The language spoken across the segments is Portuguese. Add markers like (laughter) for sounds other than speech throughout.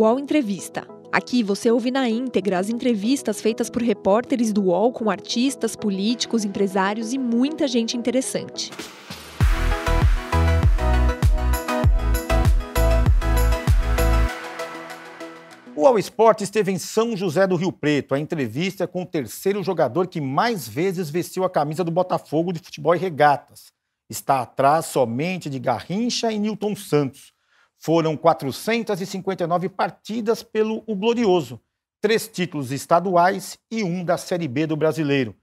UOL Entrevista. Aqui você ouve na íntegra as entrevistas feitas por repórteres do UOL com artistas, políticos, empresários e muita gente interessante. O All Esporte esteve em São José do Rio Preto. A entrevista é com o terceiro jogador que mais vezes vestiu a camisa do Botafogo de futebol e regatas. Está atrás somente de Garrincha e Newton Santos. Foram 459 partidas pelo O Glorioso, três títulos estaduais e um da Série B do Brasileiro.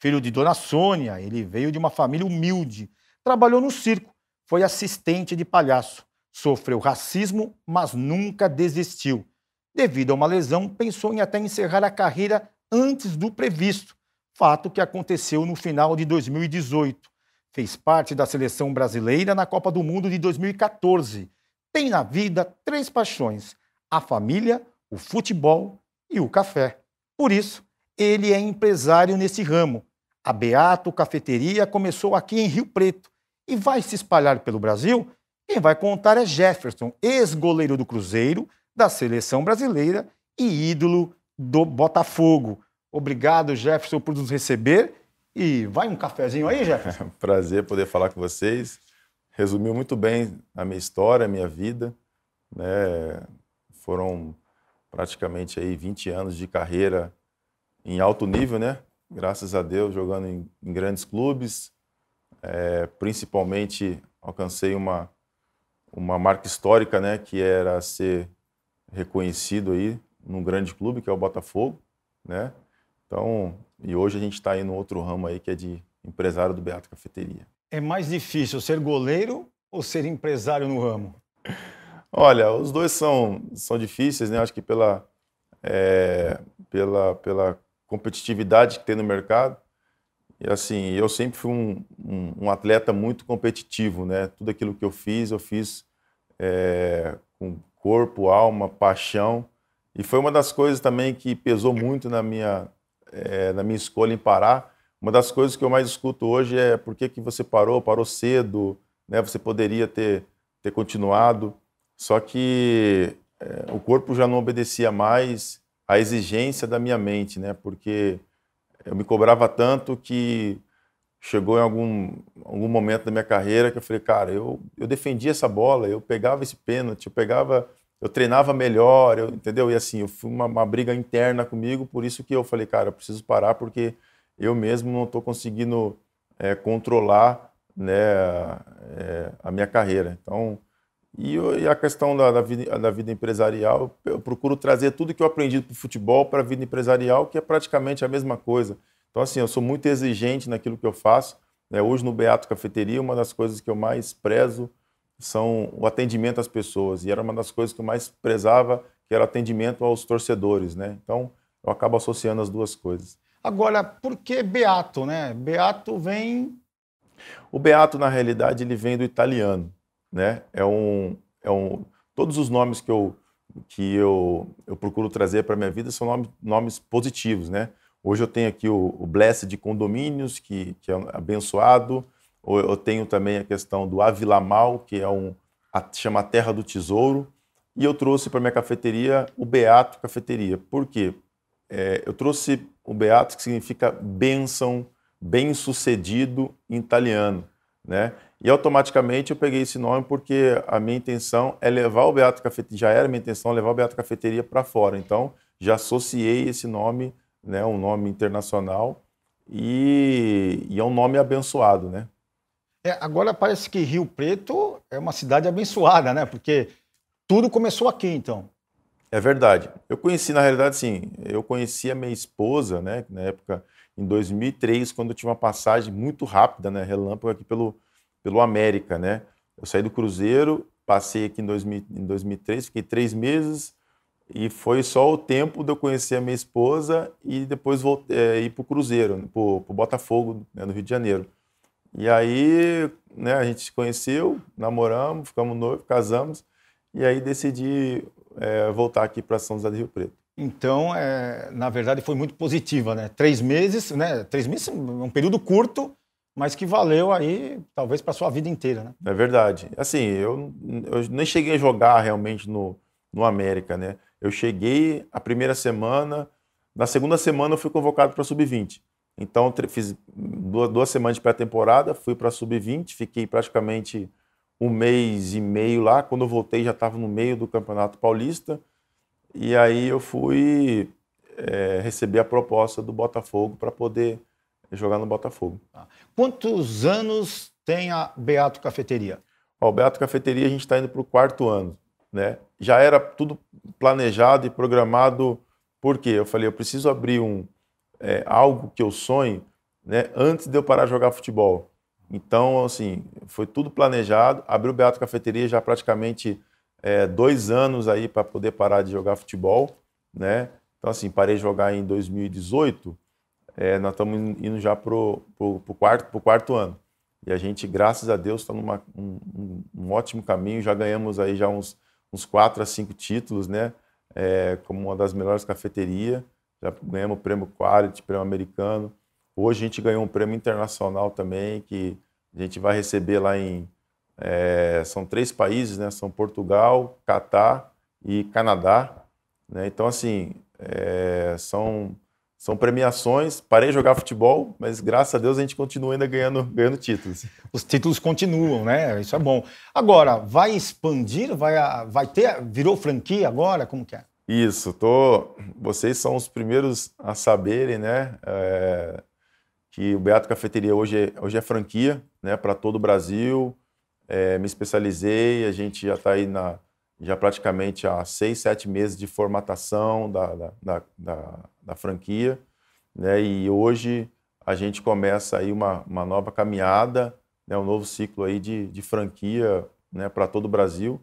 Filho de Dona Sônia, ele veio de uma família humilde, trabalhou no circo, foi assistente de palhaço, sofreu racismo, mas nunca desistiu. Devido a uma lesão, pensou em até encerrar a carreira antes do previsto, fato que aconteceu no final de 2018. Fez parte da seleção brasileira na Copa do Mundo de 2014 tem na vida três paixões: a família, o futebol e o café. Por isso, ele é empresário nesse ramo. A Beato Cafeteria começou aqui em Rio Preto e vai se espalhar pelo Brasil. Quem vai contar é Jefferson, ex-goleiro do Cruzeiro, da seleção brasileira e ídolo do Botafogo. Obrigado, Jefferson, por nos receber. E vai um cafezinho aí, Jefferson. (laughs) Prazer poder falar com vocês resumiu muito bem a minha história, a minha vida. Né? Foram praticamente aí 20 anos de carreira em alto nível, né? Graças a Deus, jogando em, em grandes clubes. É, principalmente alcancei uma, uma marca histórica, né? Que era ser reconhecido aí num grande clube, que é o Botafogo, né? Então, e hoje a gente está aí no outro ramo aí, que é de empresário do Beato Cafeteria. É mais difícil ser goleiro ou ser empresário no ramo? Olha, os dois são, são difíceis, né? Acho que pela, é, pela, pela competitividade que tem no mercado. E assim, eu sempre fui um, um, um atleta muito competitivo, né? Tudo aquilo que eu fiz, eu fiz é, com corpo, alma, paixão. E foi uma das coisas também que pesou muito na minha, é, na minha escolha em parar, uma das coisas que eu mais escuto hoje é por que, que você parou, parou cedo, né? Você poderia ter, ter continuado. Só que é, o corpo já não obedecia mais à exigência da minha mente, né? Porque eu me cobrava tanto que chegou em algum, algum momento da minha carreira que eu falei, cara, eu, eu defendia essa bola, eu pegava esse pênalti, eu pegava, eu treinava melhor, eu, entendeu? E assim, eu fui uma, uma briga interna comigo, por isso que eu falei, cara, eu preciso parar porque eu mesmo não estou conseguindo é, controlar né, é, a minha carreira. Então, e, e a questão da, da, vida, da, vida, empresarial, eu procuro trazer tudo que eu aprendi para o futebol para a vida empresarial, que é praticamente a mesma coisa. Então, assim, eu sou muito exigente naquilo que eu faço. Né? Hoje, no Beato Cafeteria, uma das coisas que eu mais prezo são o atendimento às pessoas. E era uma das coisas que eu mais prezava, que era o atendimento aos torcedores. Né? Então, eu acabo associando as duas coisas. Agora, por que Beato, né? Beato vem. O Beato, na realidade, ele vem do italiano, né? É um. É um todos os nomes que eu, que eu, eu procuro trazer para a minha vida são nome, nomes positivos, né? Hoje eu tenho aqui o, o Blessed de Condomínios, que, que é um abençoado. Eu tenho também a questão do Avilamal, que é um. A, chama a Terra do Tesouro. E eu trouxe para minha cafeteria o Beato Cafeteria. Por quê? É, eu trouxe o Beato, que significa bênção, bem-sucedido em italiano. Né? E automaticamente eu peguei esse nome porque a minha intenção é levar o Beato Cafeteria, já era minha intenção levar o Beato Cafeteria para fora. Então já associei esse nome, né, um nome internacional, e, e é um nome abençoado. Né? É, agora parece que Rio Preto é uma cidade abençoada, né? porque tudo começou aqui então. É verdade. Eu conheci, na realidade, sim, eu conheci a minha esposa, né, na época, em 2003, quando eu tive uma passagem muito rápida, né, relâmpago aqui pelo, pelo América, né. Eu saí do Cruzeiro, passei aqui em, 2000, em 2003, fiquei três meses, e foi só o tempo de eu conhecer a minha esposa e depois voltei, eh, é, ir para o Cruzeiro, né, para o Botafogo, né, no Rio de Janeiro. E aí né, a gente se conheceu, namoramos, ficamos noivos, casamos, e aí decidi é, voltar aqui para São José do Rio Preto. Então, é, na verdade, foi muito positiva, né? Três meses, né? Três meses, um período curto, mas que valeu aí, talvez, para sua vida inteira, né? É verdade. Assim, eu, eu nem cheguei a jogar realmente no, no América, né? Eu cheguei a primeira semana, na segunda semana eu fui convocado para Sub-20. Então, fiz duas, duas semanas de pré-temporada, fui para Sub-20, fiquei praticamente um mês e meio lá. Quando eu voltei, já estava no meio do Campeonato Paulista. E aí eu fui é, receber a proposta do Botafogo para poder jogar no Botafogo. Tá. Quantos anos tem a Beato Cafeteria? Ó, o Beato Cafeteria a gente está indo para o quarto ano. Né? Já era tudo planejado e programado. Por quê? Eu falei, eu preciso abrir um, é, algo que eu sonho né, antes de eu parar de jogar futebol. Então, assim, foi tudo planejado. Abriu o Beato Cafeteria já praticamente é, dois anos aí para poder parar de jogar futebol, né? Então, assim, parei de jogar em 2018. É, nós estamos indo já para o quarto, pro quarto ano. E a gente, graças a Deus, está num um, um ótimo caminho. Já ganhamos aí já uns, uns quatro a cinco títulos, né? É, como uma das melhores cafeterias. Já ganhamos o prêmio Quality, prêmio americano. Hoje a gente ganhou um prêmio internacional também, que a gente vai receber lá em. É, são três países, né? São Portugal, Catar e Canadá. Né? Então, assim, é, são, são premiações. Parei de jogar futebol, mas graças a Deus a gente continua ainda ganhando, ganhando títulos. Os títulos continuam, né? Isso é bom. Agora, vai expandir? Vai, vai ter? Virou franquia agora? Como que é? Isso, tô. Vocês são os primeiros a saberem, né? É, que o Beato Cafeteria hoje é, hoje é franquia né, para todo o Brasil. É, me especializei, a gente já está aí na, já praticamente há seis, sete meses de formatação da, da, da, da, da franquia. Né, e hoje a gente começa aí uma, uma nova caminhada, né, um novo ciclo aí de, de franquia né, para todo o Brasil.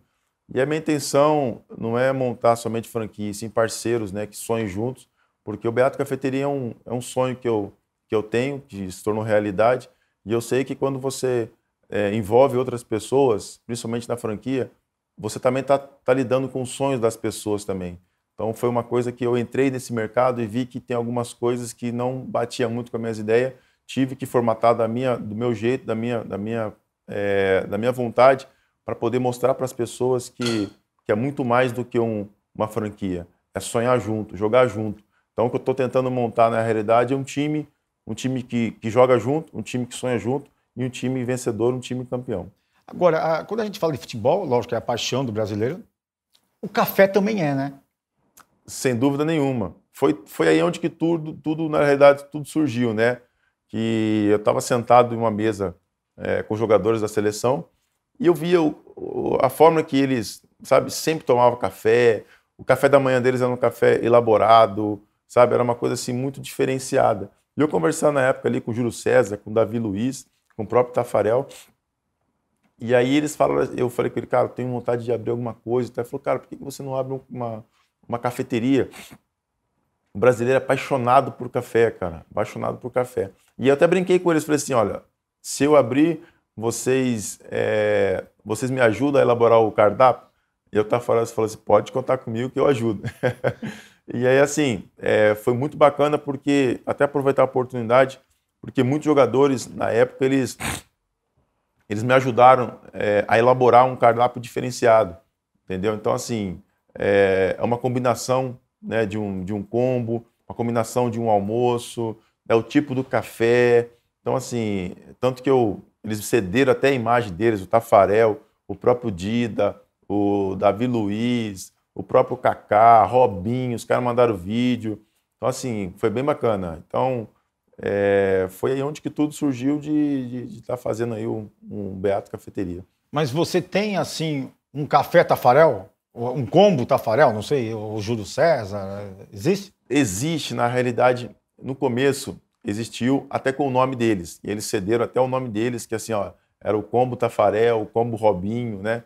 E a minha intenção não é montar somente franquia, sim parceiros né, que sonhem juntos, porque o Beato Cafeteria é um, é um sonho que eu, que eu tenho, que se tornou realidade. E eu sei que quando você é, envolve outras pessoas, principalmente na franquia, você também está tá lidando com os sonhos das pessoas também. Então foi uma coisa que eu entrei nesse mercado e vi que tem algumas coisas que não batia muito com as minhas ideias. Tive que formatar da minha, do meu jeito, da minha, da minha, é, da minha vontade, para poder mostrar para as pessoas que, que é muito mais do que um, uma franquia. É sonhar junto, jogar junto. Então o que eu estou tentando montar na realidade é um time um time que, que joga junto, um time que sonha junto e um time vencedor, um time campeão. Agora, a, quando a gente fala de futebol, lógico que é a paixão do brasileiro, o café também é, né? Sem dúvida nenhuma. Foi, foi aí onde que tudo, tudo, na realidade, tudo surgiu, né? Que eu estava sentado em uma mesa é, com jogadores da seleção e eu via o, o, a forma que eles, sabe, sempre tomavam café. O café da manhã deles era um café elaborado, sabe? Era uma coisa assim muito diferenciada eu conversando na época ali com o Júlio César, com o Davi Luiz, com o próprio Tafarel. E aí eles falaram, eu falei com ele, cara, tenho vontade de abrir alguma coisa. Ele falou, cara, por que você não abre uma, uma cafeteria? O brasileiro é apaixonado por café, cara. Apaixonado por café. E eu até brinquei com eles, falei assim, olha, se eu abrir, vocês, é, vocês me ajudam a elaborar o cardápio? E eu tava falando, falou assim, pode contar comigo que eu ajudo. (laughs) E aí, assim, é, foi muito bacana porque, até aproveitar a oportunidade, porque muitos jogadores, na época, eles, eles me ajudaram é, a elaborar um cardápio diferenciado, entendeu? Então, assim, é, é, uma combinação né, de, um, de um combo, uma combinação de um almoço, é o tipo do café. Então, assim, tanto que eu, eles cederam até a imagem deles, o Tafarel, o próprio Dida, o Davi Luiz, o próprio Kaká, Robinho, os caras mandaram vídeo. Então, assim, foi bem bacana. Então, é, foi aí onde que tudo surgiu de estar tá fazendo aí um, um Beato Cafeteria. Mas você tem, assim, um café Tafarel? Um combo Tafarel, não sei, o Júlio César, existe? Existe, na realidade, no começo existiu até com o nome deles. E eles cederam até o nome deles, que assim, ó, era o combo Tafarel, o combo Robinho, né?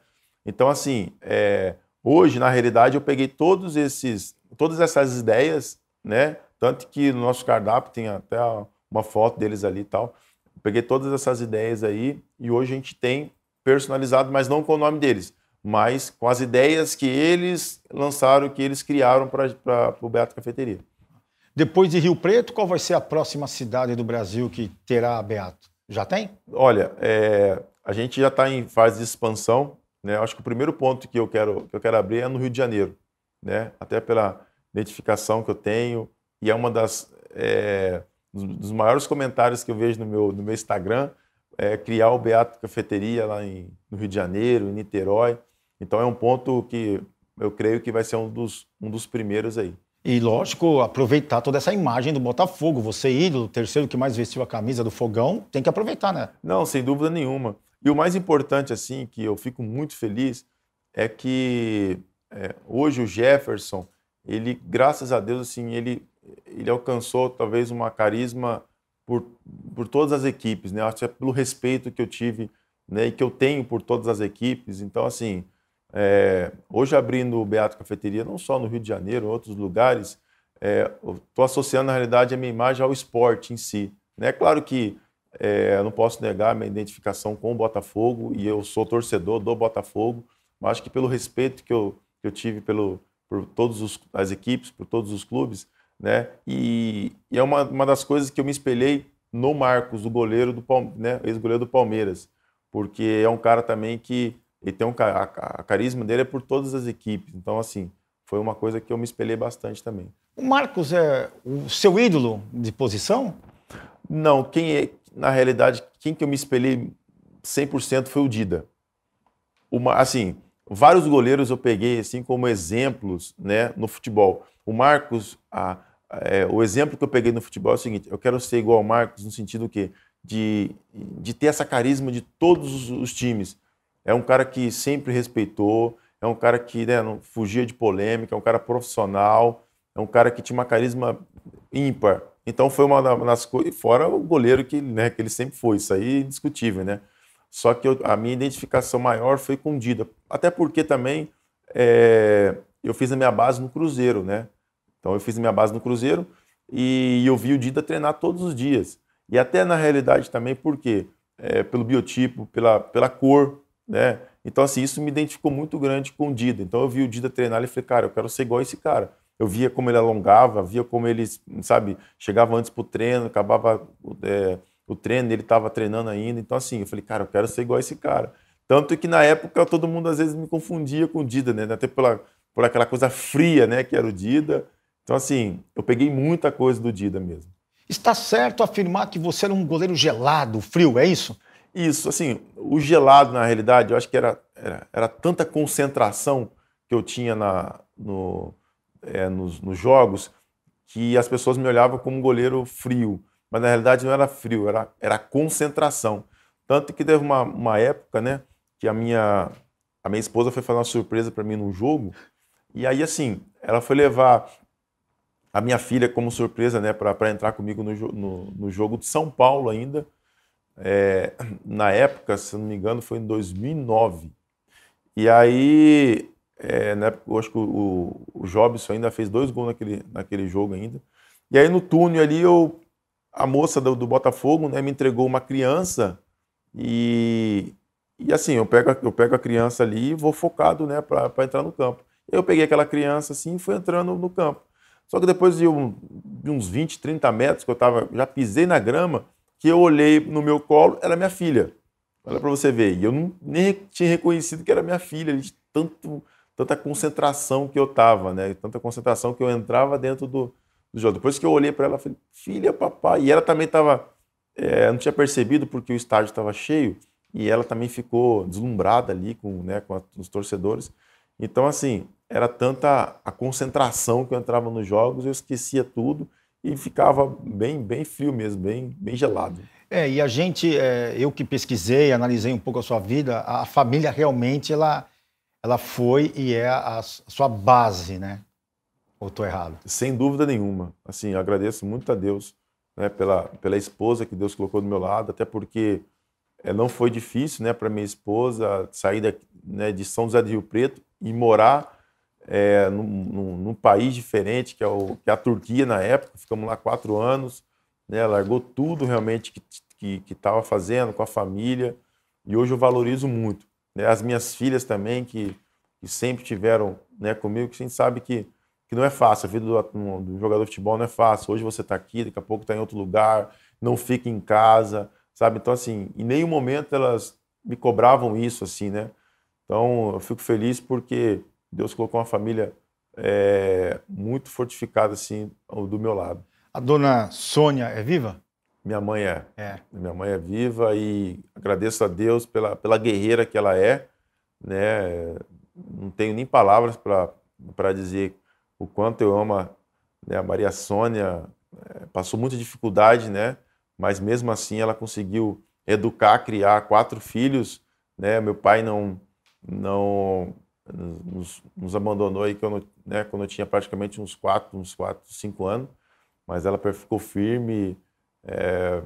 Então, assim, é, Hoje, na realidade, eu peguei todos esses, todas essas ideias, né? Tanto que no nosso cardápio tem até uma foto deles ali e tal. Eu peguei todas essas ideias aí e hoje a gente tem personalizado, mas não com o nome deles, mas com as ideias que eles lançaram, que eles criaram para o Beato Cafeteria. Depois de Rio Preto, qual vai ser a próxima cidade do Brasil que terá a Beato? Já tem? Olha, é, a gente já está em fase de expansão. Né? Acho que o primeiro ponto que eu quero que eu quero abrir é no Rio de Janeiro, né? Até pela identificação que eu tenho e é um é, dos maiores comentários que eu vejo no meu no meu Instagram é criar o Beato Cafeteria lá em, no Rio de Janeiro, em Niterói. Então é um ponto que eu creio que vai ser um dos, um dos primeiros aí. E lógico, aproveitar toda essa imagem do Botafogo. Você ídolo, terceiro que mais vestiu a camisa do fogão, tem que aproveitar, né? Não, sem dúvida nenhuma. E o mais importante, assim, que eu fico muito feliz, é que é, hoje o Jefferson, ele, graças a Deus, assim, ele, ele alcançou talvez uma carisma por, por todas as equipes, né? Acho que é pelo respeito que eu tive né, e que eu tenho por todas as equipes. Então, assim, é, hoje abrindo o Beato Cafeteria, não só no Rio de Janeiro, em outros lugares, é, estou associando, na realidade, a minha imagem ao esporte em si. É né? claro que é, não posso negar minha identificação com o Botafogo e eu sou torcedor do Botafogo, mas acho que pelo respeito que eu, que eu tive pelo, por todas as equipes, por todos os clubes, né? E, e, é uma, uma das coisas que eu me espelhei no Marcos, o goleiro do né, ex-goleiro do Palmeiras, porque é um cara também que ele tem um a, a carisma dele é por todas as equipes. Então assim, foi uma coisa que eu me espelhei bastante também. O Marcos é o seu ídolo de posição? Não, quem é, na realidade, quem que eu me espelhei 100% foi o Dida. Uma, assim, vários goleiros eu peguei assim como exemplos né, no futebol. O Marcos, a, a, é, o exemplo que eu peguei no futebol é o seguinte: eu quero ser igual ao Marcos no sentido que de, de ter essa carisma de todos os, os times. É um cara que sempre respeitou, é um cara que né, não fugia de polêmica, é um cara profissional, é um cara que tinha uma carisma ímpar. Então foi uma das coisas, fora o goleiro que, né, que ele sempre foi, isso aí é indiscutível, né? Só que eu, a minha identificação maior foi com o Dida, até porque também é, eu fiz a minha base no Cruzeiro, né? Então eu fiz a minha base no Cruzeiro e, eu vi o Dida treinar todos os dias. E até na realidade também, por quê? É, pelo biotipo, pela, pela cor, né? Então assim, isso me identificou muito grande com o Dida. Então eu vi o Dida treinar e falei, cara, eu quero ser igual a esse cara eu via como ele alongava, via como ele, sabe, chegava antes pro treino, acabava é, o treino, ele estava treinando ainda. Então, assim, eu falei, cara, eu quero ser igual a esse cara. Tanto que na época todo mundo às vezes me confundia com o Dida, né? Até pela, por aquela coisa fria, né, que era o Dida. Então, assim, eu peguei muita coisa do Dida mesmo. Está certo afirmar que você era um goleiro gelado, frio, é isso? Isso, assim, o gelado, na realidade, eu acho que era, era, era tanta concentração que eu tinha na, no, é, nos, nos, jogos que as pessoas me olhavam como um goleiro frio, mas na realidade não era frio, era, era concentração. Tanto que teve uma, uma época, né, que a minha, a minha esposa foi fazer uma surpresa para mim num jogo, e aí assim, ela foi levar a minha filha como surpresa, né, para entrar comigo no, no, no, jogo de São Paulo ainda. É, na época, se não me engano, foi em 2009. E aí é, na né, época, eu acho que o, o Jobson ainda fez dois gols naquele, naquele jogo ainda. E aí no túnel ali, eu, a moça do, do Botafogo né, me entregou uma criança e, e assim, eu pego, eu pego a criança ali e vou focado né, para entrar no campo. Eu peguei aquela criança assim e fui entrando no campo. Só que depois de, um, de uns 20, 30 metros que eu tava, já pisei na grama, que eu olhei no meu colo, era minha filha. Olha para você ver. E eu não, nem tinha reconhecido que era minha filha, de tanto tanta concentração que eu tava, né? Tanta concentração que eu entrava dentro do, do jogo. Depois que eu olhei para ela, falei, filha, papai. E ela também tava, é, não tinha percebido porque o estádio estava cheio e ela também ficou deslumbrada ali com, né, com a, os torcedores. Então, assim, era tanta a concentração que eu entrava nos jogos, eu esquecia tudo e ficava bem, bem frio mesmo, bem, bem gelado. É, e a gente, é, eu que pesquisei, analisei um pouco a sua vida, a família realmente, ela ela foi e é a, a sua base, né? Ou estou errado? Sem dúvida nenhuma. Assim, agradeço muito a Deus né, pela, pela esposa que Deus colocou do meu lado, até porque é, não foi difícil né, para minha esposa sair da, né, de São José do Rio Preto e morar é, num, num, num, país diferente, que é, o, que é a Turquia na época. Ficamos lá quatro anos, né, largou tudo realmente que estava que, que fazendo com a família, e hoje eu valorizo muito. Né? As minhas filhas também, que, que sempre tiveram né, comigo, que a gente sabe que, que não é fácil. A vida do, do jogador de futebol não é fácil. Hoje você está aqui, daqui a pouco está em outro lugar, não fica em casa, sabe? Então, assim, em nenhum momento elas me cobravam isso, assim, né? Então, eu fico feliz porque Deus colocou uma família é, muito fortificada, assim, do meu lado. A dona Sônia é viva? Minha mãe é. é. Minha mãe é viva e agradeço a Deus pela, pela guerreira que ela é. Né? Não tenho nem palavras para dizer o quanto eu amo né? a Maria Sônia. É, passou muita dificuldade, né? mas mesmo assim ela conseguiu educar, criar quatro filhos. Né? Meu pai não, não nos, nos abandonou aí quando, né? quando eu tinha praticamente uns quatro, uns quatro, cinco anos, mas ela ficou firme é,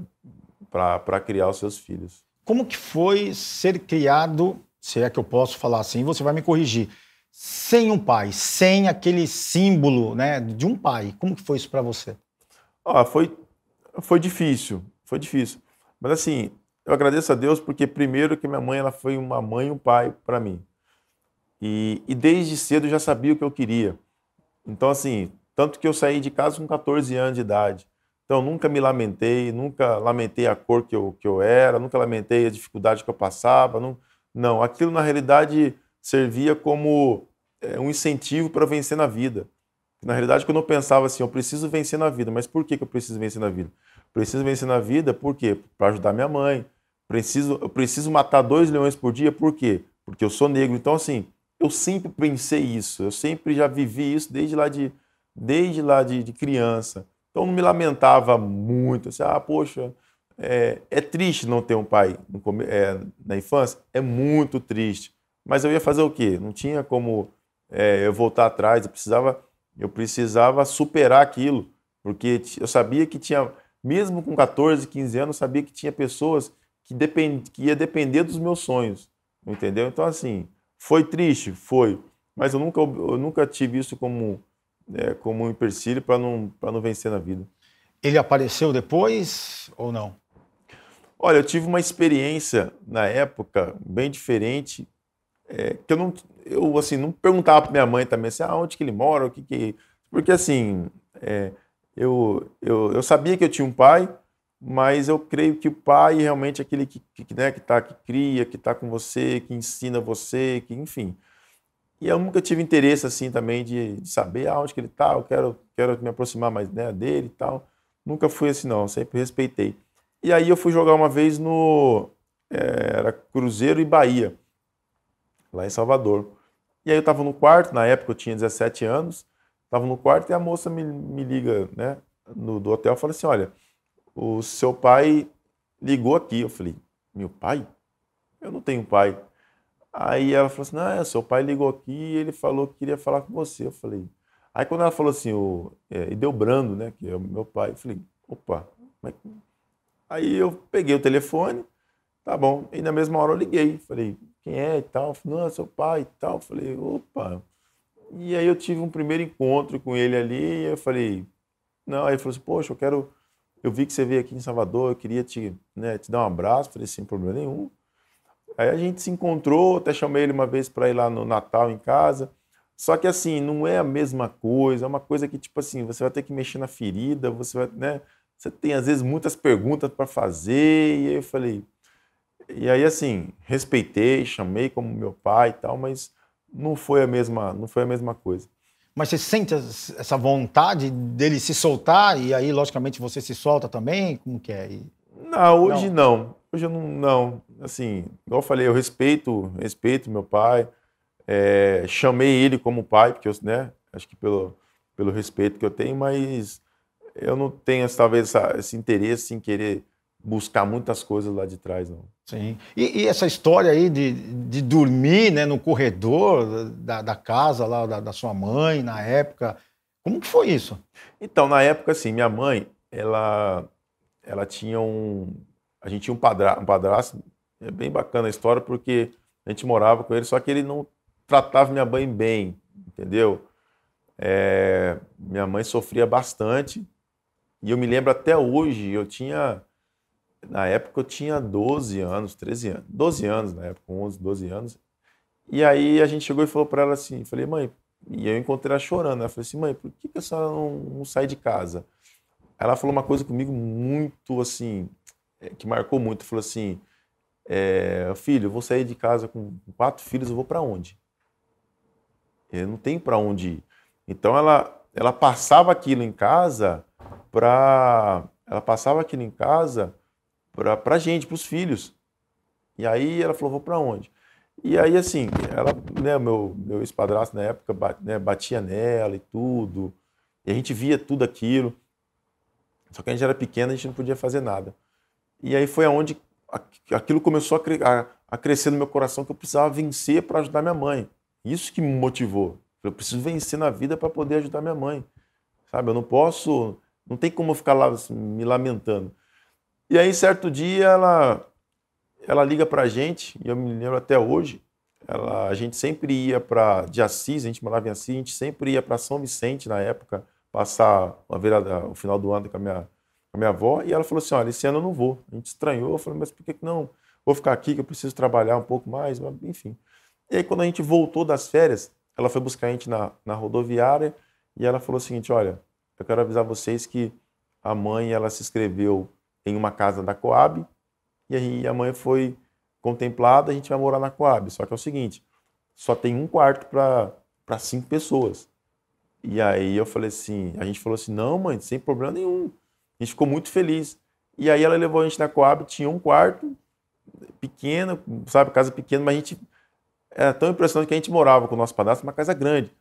para criar os seus filhos. Como que foi ser criado, se é que eu posso falar assim, você vai me corrigir, sem um pai, sem aquele símbolo né, de um pai? Como que foi isso para você? Ah, foi, foi difícil, foi difícil. Mas assim, eu agradeço a Deus porque primeiro que minha mãe ela foi uma mãe e um pai para mim. E, e desde cedo eu já sabia o que eu queria. Então assim, tanto que eu saí de casa com 14 anos de idade. Então, nunca me lamentei, nunca lamentei a cor que eu, que eu era, nunca lamentei a dificuldade que eu passava. Não, não. aquilo na realidade servia como é, um incentivo para vencer na vida. Na realidade, quando eu pensava assim, eu preciso vencer na vida, mas por que, que eu preciso vencer na vida? Preciso vencer na vida por quê? Para ajudar minha mãe. Preciso, eu preciso matar dois leões por dia, por quê? Porque eu sou negro. Então, assim, eu sempre pensei isso, eu sempre já vivi isso desde lá de, desde lá de, de criança. Então me lamentava muito, assim, ah, poxa, é, é triste não ter um pai no, é, na infância, é muito triste. Mas eu ia fazer o quê? Não tinha como é, eu voltar atrás, eu precisava, eu precisava superar aquilo, porque eu sabia que tinha, mesmo com 14, 15 anos, eu sabia que tinha pessoas que, depend, que ia depender dos meus sonhos, entendeu? Então, assim, foi triste? Foi, mas eu nunca, eu nunca tive isso como é, como um empecilho para não, não vencer na vida. Ele apareceu depois ou não? Olha, eu tive uma experiência na época bem diferente, é, que eu não, eu assim não perguntava para minha mãe também assim, ah, onde que ele mora, o que que, porque assim, é, eu, eu, eu sabia que eu tinha um pai, mas eu creio que o pai é realmente é aquele que, que né, que tá que cria, que está com você, que ensina você, que enfim. E eu nunca tive interesse, assim, também de, de saber ah, onde que ele está, eu quero, quero me aproximar mais né, dele e tal. Nunca fui assim, não, sempre respeitei. E aí eu fui jogar uma vez no... É, era Cruzeiro e Bahia, lá em Salvador. E aí eu estava no quarto, na época eu tinha 17 anos, estava no quarto e a moça me, me liga, né, no, do hotel, fala assim, olha, o seu pai ligou aqui. Eu falei, meu pai? Eu não tenho pai. Aí ela falou assim: não, é, seu pai ligou aqui e ele falou que queria falar com você. Eu falei. Aí quando ela falou assim, o é, Brando, né, que é o meu pai, eu falei: opa. que. Aí eu peguei o telefone, tá bom. E na mesma hora eu liguei, falei: quem é e tal? Falei, não, é seu pai e tal. Eu falei: opa. E aí eu tive um primeiro encontro com ele ali e eu falei: não. Aí ele falou assim: poxa, eu quero. Eu vi que você veio aqui em Salvador, eu queria te, né, te dar um abraço. falei: sem problema nenhum. Aí a gente se encontrou, até chamei ele uma vez para ir lá no Natal em casa. Só que assim, não é a mesma coisa, é uma coisa que tipo assim, você vai ter que mexer na ferida, você vai, né? Você tem às vezes muitas perguntas para fazer, e aí eu falei, e aí assim, respeitei, chamei como meu pai e tal, mas não foi a mesma, não foi a mesma coisa. Mas você sente essa vontade dele se soltar e aí logicamente você se solta também, como que é? E... Não, hoje não. não. Hoje eu não, não, assim, igual eu falei, eu respeito, respeito meu pai, é, chamei ele como pai, porque eu, né, acho que pelo, pelo respeito que eu tenho, mas eu não tenho talvez essa, esse interesse em querer buscar muitas coisas lá de trás, não. Sim. E, e essa história aí de, de dormir né, no corredor da, da casa lá da, da, sua mãe na época, como que foi isso? Então, na época, assim, minha mãe, ela, ela tinha um a gente tinha um, padra, um padrasto, é bem bacana a história, porque a gente morava com ele, só que ele não tratava minha mãe bem, entendeu? É, minha mãe sofria bastante, e eu me lembro até hoje, eu tinha, na época eu tinha 12 anos, 13 anos, 12 anos na época, 11, 12 anos, e aí a gente chegou e falou para ela assim, falei, mãe, e eu encontrei ela chorando, né? ela falou assim, mãe, por que, que a senhora não, não sai de casa? Ela falou uma coisa comigo muito assim, é, que marcou muito, falou assim: é, filho, eu vou sair de casa com quatro filhos, eu vou para onde? Eu não tenho para onde ir. Então ela, ela passava aquilo em casa para ela passava aquilo em casa para pra gente, para os filhos. E aí ela falou: "Vou para onde?" E aí assim, ela, né, meu meu ex-padrasto na época, né, batia nela e tudo. E a gente via tudo aquilo. Só que a gente era pequena, a gente não podia fazer nada. E aí foi aonde aquilo começou a, a crescer no meu coração que eu precisava vencer para ajudar minha mãe. Isso que me motivou. Eu preciso vencer na vida para poder ajudar minha mãe. Sabe, eu não posso, não tem como eu ficar lá assim, me lamentando. E aí, certo dia, ela, ela liga para a gente, e eu me lembro até hoje, ela, a gente sempre ia para de Assis, a gente morava em Assis, a gente sempre ia para São Vicente na época, passar uma virada, o final do ano com a minha, a minha avó, e ela falou assim: olha, esse ano eu não vou. A gente estranhou, eu falei, mas por que não? Vou ficar aqui que eu preciso trabalhar um pouco mais, enfim. E aí, quando a gente voltou das férias, ela foi buscar a gente na, na rodoviária e ela falou o seguinte: olha, eu quero avisar vocês que a mãe ela se inscreveu em uma casa da Coab e aí a mãe foi contemplada, a gente vai morar na Coab. Só que é o seguinte: só tem um quarto para cinco pessoas. E aí eu falei assim: a gente falou assim, não, mãe, sem problema nenhum. A gente ficou muito feliz. E aí ela levou a gente na Coab, tinha um quarto pequeno, sabe, casa pequena, mas a gente era é, tão impressionante que a gente morava com o nosso padrasto numa casa grande.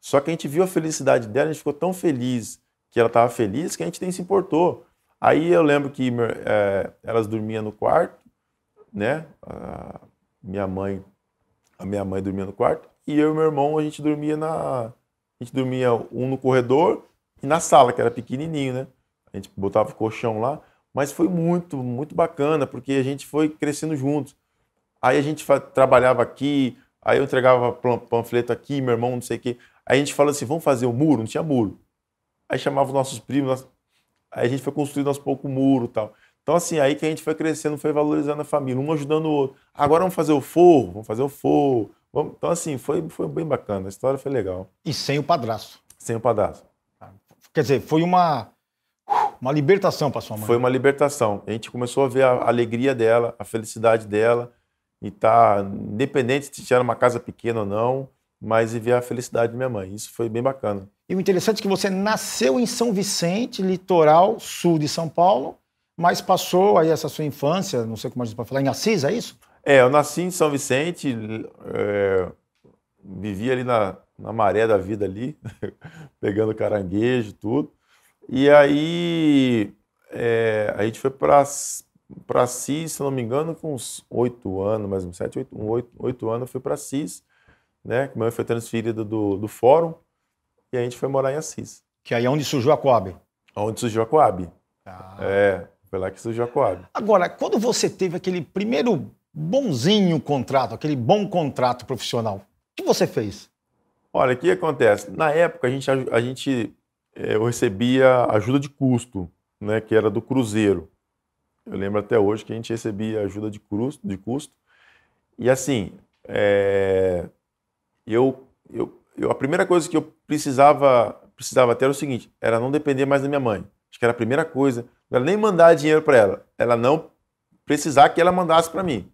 Só que a gente viu a felicidade dela, a gente ficou tão feliz que ela estava feliz que a gente nem se importou. Aí eu lembro que é, elas dormiam no quarto, né? A minha mãe, a minha mãe dormia no quarto e eu e meu irmão a gente dormia na, a gente dormia um no corredor e na sala que era pequenininho, né? a gente botava o colchão lá, mas foi muito, muito bacana, porque a gente foi crescendo juntos. Aí a gente trabalhava aqui, aí eu entregava panfleto aqui, meu irmão, não sei o quê. Aí a gente falou assim, vamos fazer o um muro? Não tinha muro. Aí chamava os nossos primos, nós... aí a gente foi construindo aos poucos o muro tal. Então, assim, aí que a gente foi crescendo, foi valorizando a família, um ajudando o outro. Agora vamos fazer o forro, vamos fazer o forro. Vamos... Então, assim, foi, foi bem bacana, a história foi legal. E sem o padrasto. Sem o padrasto. Quer dizer, foi uma uma libertação para sua mãe. Foi uma libertação. A gente começou a ver a alegria dela, a felicidade dela, e tá independente se tinha uma casa pequena ou não, mas e ver a felicidade da minha mãe. Isso foi bem bacana. E o interessante é que você nasceu em São Vicente, litoral sul de São Paulo, mas passou aí essa sua infância, não sei como a gente pode falar, em Assis, é isso? É, eu nasci em São Vicente, é, vivi ali na, na maré da vida ali, (laughs) pegando caranguejo, tudo. E aí é, a gente foi para para CIS, se não me engano, com uns oito anos, mais ou menos, sete, oito, oito anos, eu fui para CIS, né? Que minha mãe foi transferida do, do fórum e a gente foi morar em Assis. Que aí é onde surgiu a Coab. Onde surgiu a Coab. Ah. É, foi lá que surgiu a Coab. Agora, quando você teve aquele primeiro bonzinho contrato, aquele bom contrato profissional, o que você fez? Olha, o que acontece? Na época, a gente, a gente é, eu recebia ajuda de custo, né, que era do cruzeiro. Eu lembro até hoje que a gente recebia ajuda de, cruz, de custo. E assim, é, eu, eu, eu, a primeira coisa que eu precisava precisava ter era o seguinte, era não depender mais da minha mãe. Acho que era a primeira coisa. Não era nem mandar dinheiro para ela, ela não precisar que ela mandasse para mim.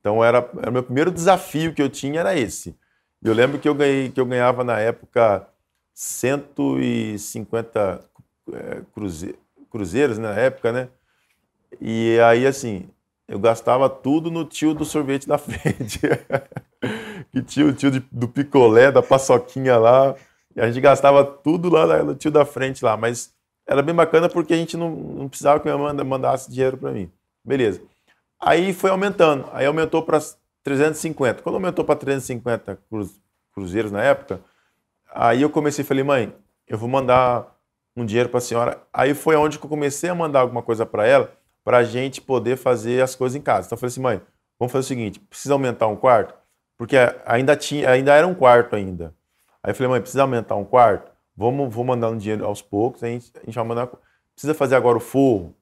Então era, era o meu primeiro desafio que eu tinha era esse. Eu lembro que eu ganhei que eu ganhava na época 150 é, cruze, cruzeiros né, na época, né? E aí, assim, eu gastava tudo no tio do sorvete da (laughs) frente. que tinha o tio de, do picolé, da paçoquinha lá. E a gente gastava tudo lá no tio da frente lá. Mas era bem bacana porque a gente não, não precisava que minha mãe mandasse dinheiro para mim. Beleza. Aí foi aumentando. Aí aumentou para 350. Quando aumentou para 350 cruzeiros na época, Aí eu comecei, falei, mãe, eu vou mandar um dinheiro para a senhora. Aí foi onde que eu comecei a mandar alguma coisa para ela, para a gente poder fazer as coisas em casa. Então eu falei assim, mãe, vamos fazer o seguinte, precisa aumentar um quarto? Porque ainda, tinha, ainda era um quarto ainda. Aí eu falei, mãe, precisa aumentar um quarto? Vamos, vou mandar um dinheiro aos poucos, a gente, a gente vai mandar... Precisa fazer agora o forro?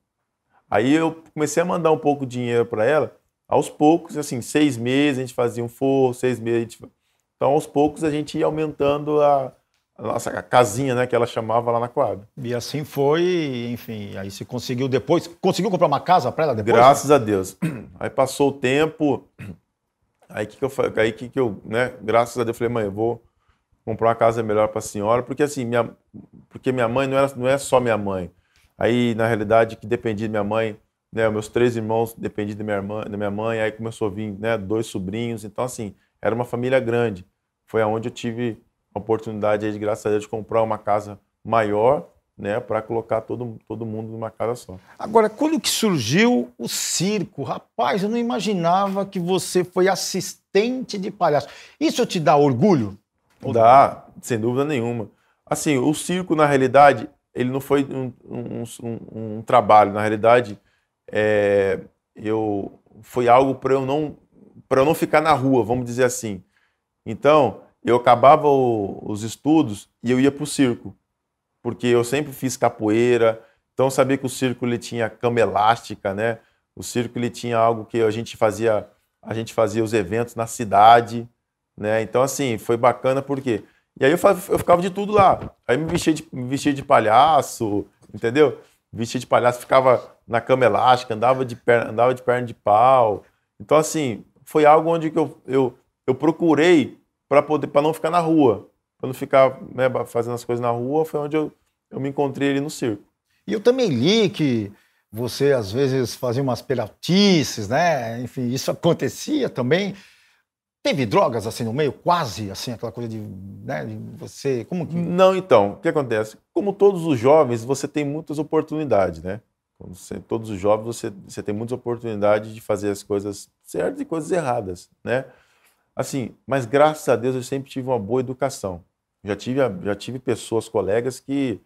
Aí eu comecei a mandar um pouco de dinheiro para ela, aos poucos, assim, seis meses a gente fazia um forro, seis meses a gente então, aos poucos, a gente ia aumentando a, a nossa casinha, né, que ela chamava lá na Coab. E assim foi, enfim, aí se conseguiu depois. Conseguiu comprar uma casa para ela depois? Graças né? a Deus. (clears throat) Aí passou o tempo, (clears throat) aí que, que eu aí que, que eu, né, graças a Deus, eu falei, mãe, eu vou comprar uma casa melhor para a senhora, porque assim, minha, porque minha mãe não, era, não é só minha mãe. Aí, na realidade, que dependia de minha mãe, né, meus três irmãos dependiam da minha, irmã, da minha mãe, aí começou a vir, né, dois sobrinhos, então assim, era uma família grande. Foi aonde eu tive a oportunidade, de, graças a Deus, de comprar uma casa maior né, para colocar todo, todo mundo numa casa só. Agora, quando que surgiu o circo? Rapaz, eu não imaginava que você foi assistente de palhaço. Isso te dá orgulho? Dá, sem dúvida nenhuma. Assim, o circo, na realidade, ele não foi um, um, um, um trabalho. Na realidade, é, eu foi algo para eu não para eu não ficar na rua, vamos dizer assim. Então, eu acabava o, os estudos e eu ia para o circo, porque eu sempre fiz capoeira, então eu sabia que o circo ele tinha cama elástica, né? O circo ele tinha algo que a gente fazia, a gente fazia os eventos na cidade, né? Então assim, foi bacana porque e aí eu, eu ficava de tudo lá. Aí me vestia de, me vestia de palhaço, entendeu? Vestia de palhaço, ficava na cama elástica, andava de perna, andava de perna de pau. Então assim, foi algo onde que eu, eu, eu procurei para poder para não ficar na rua, para não ficar né, fazendo as coisas na rua, foi onde eu, eu me encontrei ali no circo. E eu também li que você às vezes fazia umas pelatices, né? Enfim, isso acontecia também. Teve drogas assim no meio, quase assim, aquela coisa de, né, de você. Como que... Não, então, o que acontece? Como todos os jovens, você tem muitas oportunidades, né? Como você, todos os jovens, você, você tem muitas oportunidades de fazer as coisas certas e coisas erradas, né? Assim, mas graças a Deus eu sempre tive uma boa educação. Já tive, já tive pessoas, colegas que,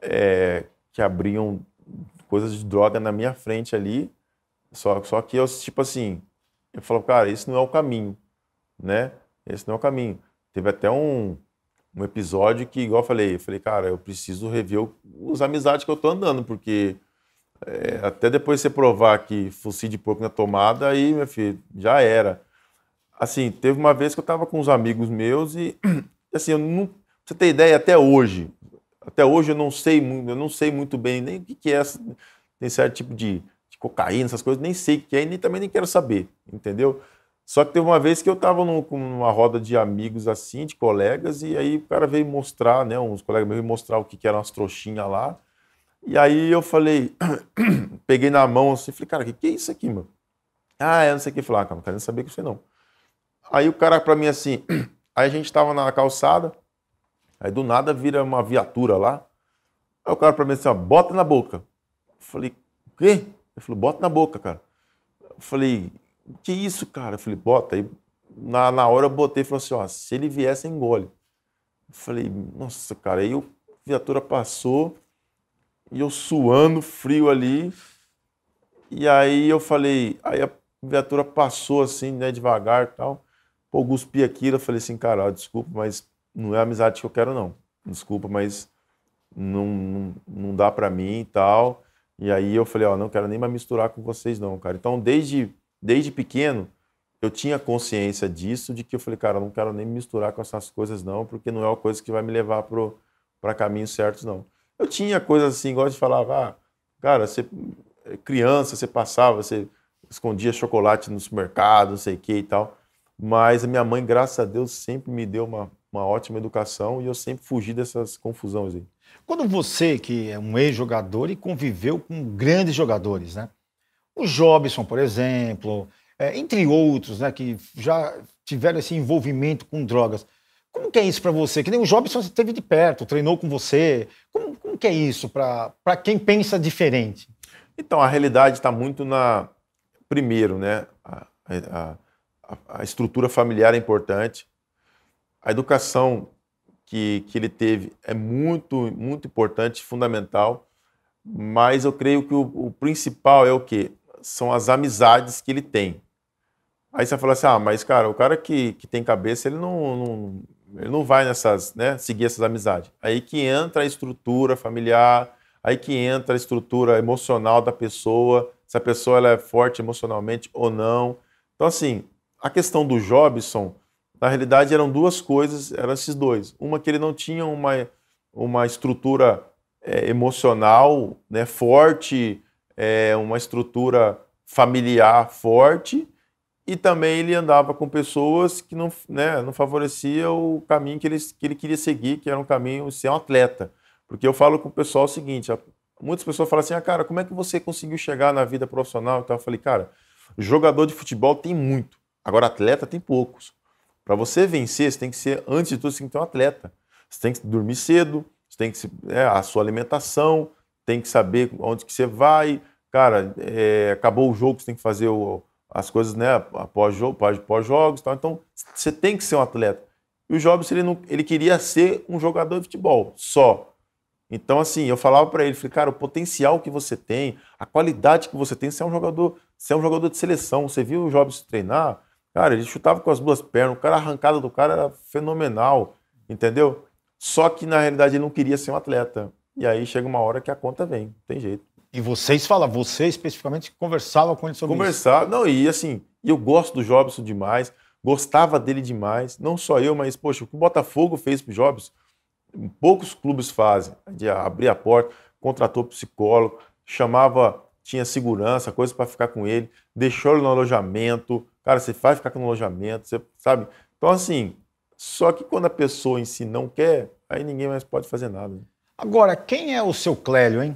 é, que abriam coisas de droga na minha frente ali, só, só que eu, tipo assim, eu falo, cara, esse não é o caminho, né? Esse não é o caminho. Teve até um, um episódio que, igual eu falei, eu falei, cara, eu preciso rever os amizades que eu tô andando, porque é, até depois você provar que fosse de porco na tomada, aí, meu filho, já era. Assim, teve uma vez que eu estava com uns amigos meus e, (clears throat) assim, eu não, pra você tem ideia, até hoje, até hoje eu não sei muito, eu não sei muito bem nem o que, que é, tem certo tipo de, de, cocaína, essas coisas, nem sei o que é e nem, também nem quero saber, entendeu? Só que teve uma vez que eu estava num, numa roda de amigos assim, de colegas, e aí o cara veio mostrar, né, uns colegas meus veio mostrar o que, que eram as trouxinhas lá, e aí eu falei, (clears throat) peguei na mão assim, falei, cara, o que, que é isso aqui, mano? Ah, é não sei o que. falar ah, cara, não quero nem saber que você não. Aí o cara pra mim assim, (clears throat) aí a gente tava na calçada, aí do nada vira uma viatura lá. Aí o cara pra mim assim, ó, bota na boca. Eu falei, o quê? Ele falou, bota na boca, cara. Eu falei, que isso, cara? Eu falei, bota. Aí na, na hora eu botei e falou assim, ó, se ele viesse, engole. Eu falei, nossa, cara. Aí o viatura passou, e eu suando frio ali. E aí eu falei, aí a viatura passou assim, né, devagar e tal. Pô, cuspi aqui, eu falei assim, cara, ó, desculpa, mas não é a amizade que eu quero não. Desculpa, mas não, não, não dá para mim e tal. E aí eu falei, ó, não quero nem mais misturar com vocês não, cara. Então, desde desde pequeno, eu tinha consciência disso, de que eu falei, cara, eu não quero nem misturar com essas coisas não, porque não é uma coisa que vai me levar pro para caminhos certos não. Eu tinha coisas assim, igual de falar, ah, cara, você eh, criança, você passava, você escondia chocolate no supermercado, não sei o que e tal. Mas a minha mãe, graças a Deus, sempre me deu uma, uma ótima educação e eu sempre fugi dessas confusões aí. Quando você, que é um ex-jogador e conviveu com grandes jogadores, né? O Jobson, por exemplo, é, entre outros, né, que já tiveram esse envolvimento com drogas. Como que é isso para você? Que nem o Jobson esteve de perto, treinou com você. Como, como que é isso para quem pensa diferente? Então, a realidade está muito na. Primeiro, né? A, a, a estrutura familiar é importante. A educação que, que ele teve é muito, muito importante, fundamental. Mas eu creio que o, o principal é o quê? São as amizades que ele tem. Aí você fala assim: ah, mas cara, o cara que, que tem cabeça, ele não, não, ele não vai nessas, né, seguir essas amizades. Aí que entra a estrutura familiar, aí que entra a estrutura emocional da pessoa, se a pessoa ela é forte emocionalmente ou não. Então, assim, a questão do Jobson, na realidade, eram duas coisas, eram esses dois. Uma que ele não tinha uma, uma estrutura é, emocional né, forte, é, uma estrutura familiar forte, e também ele andava com pessoas que não, né, não favorecia o caminho que ele, que ele queria seguir, que era um caminho ser um atleta. Porque eu falo com o pessoal o seguinte, muitas pessoas falam assim, ah, cara, como é que você conseguiu chegar na vida profissional? Então eu falei, cara, jogador de futebol tem muito, agora atleta tem poucos. Para você vencer, você tem que ser, antes de tudo, você tem que ter um atleta. Você tem que dormir cedo, você tem que se, é, a sua alimentação, tem que saber onde que você vai. Cara, é, acabou o jogo, você tem que fazer o as coisas, né, após, após jogos tal. Então, você tem que ser um atleta. E o Jobs, ele, não, ele queria ser um jogador de futebol, só. Então, assim, eu falava para ele, falei, cara, o potencial que você tem, a qualidade que você tem, você é um jogador, você é um jogador de seleção. Você viu o Jobs treinar? Cara, ele chutava com as duas pernas, o cara, a arrancada do cara era fenomenal, entendeu? Só que, na realidade, ele não queria ser um atleta. E aí chega uma hora que a conta vem, não tem jeito. E vocês falam, você especificamente conversava com ele sobre Conversar, isso. não, e assim, eu gosto do Jobson demais, gostava dele demais, não só eu, mas, poxa, o que o Botafogo fez pro Jobson, poucos clubes fazem, de abrir a porta, contratou psicólogo, chamava, tinha segurança, coisa para ficar com ele, deixou ele no alojamento, cara, você vai ficar com no alojamento, você sabe? Então, assim, só que quando a pessoa em si não quer, aí ninguém mais pode fazer nada. Né? Agora, quem é o seu Clélio, hein?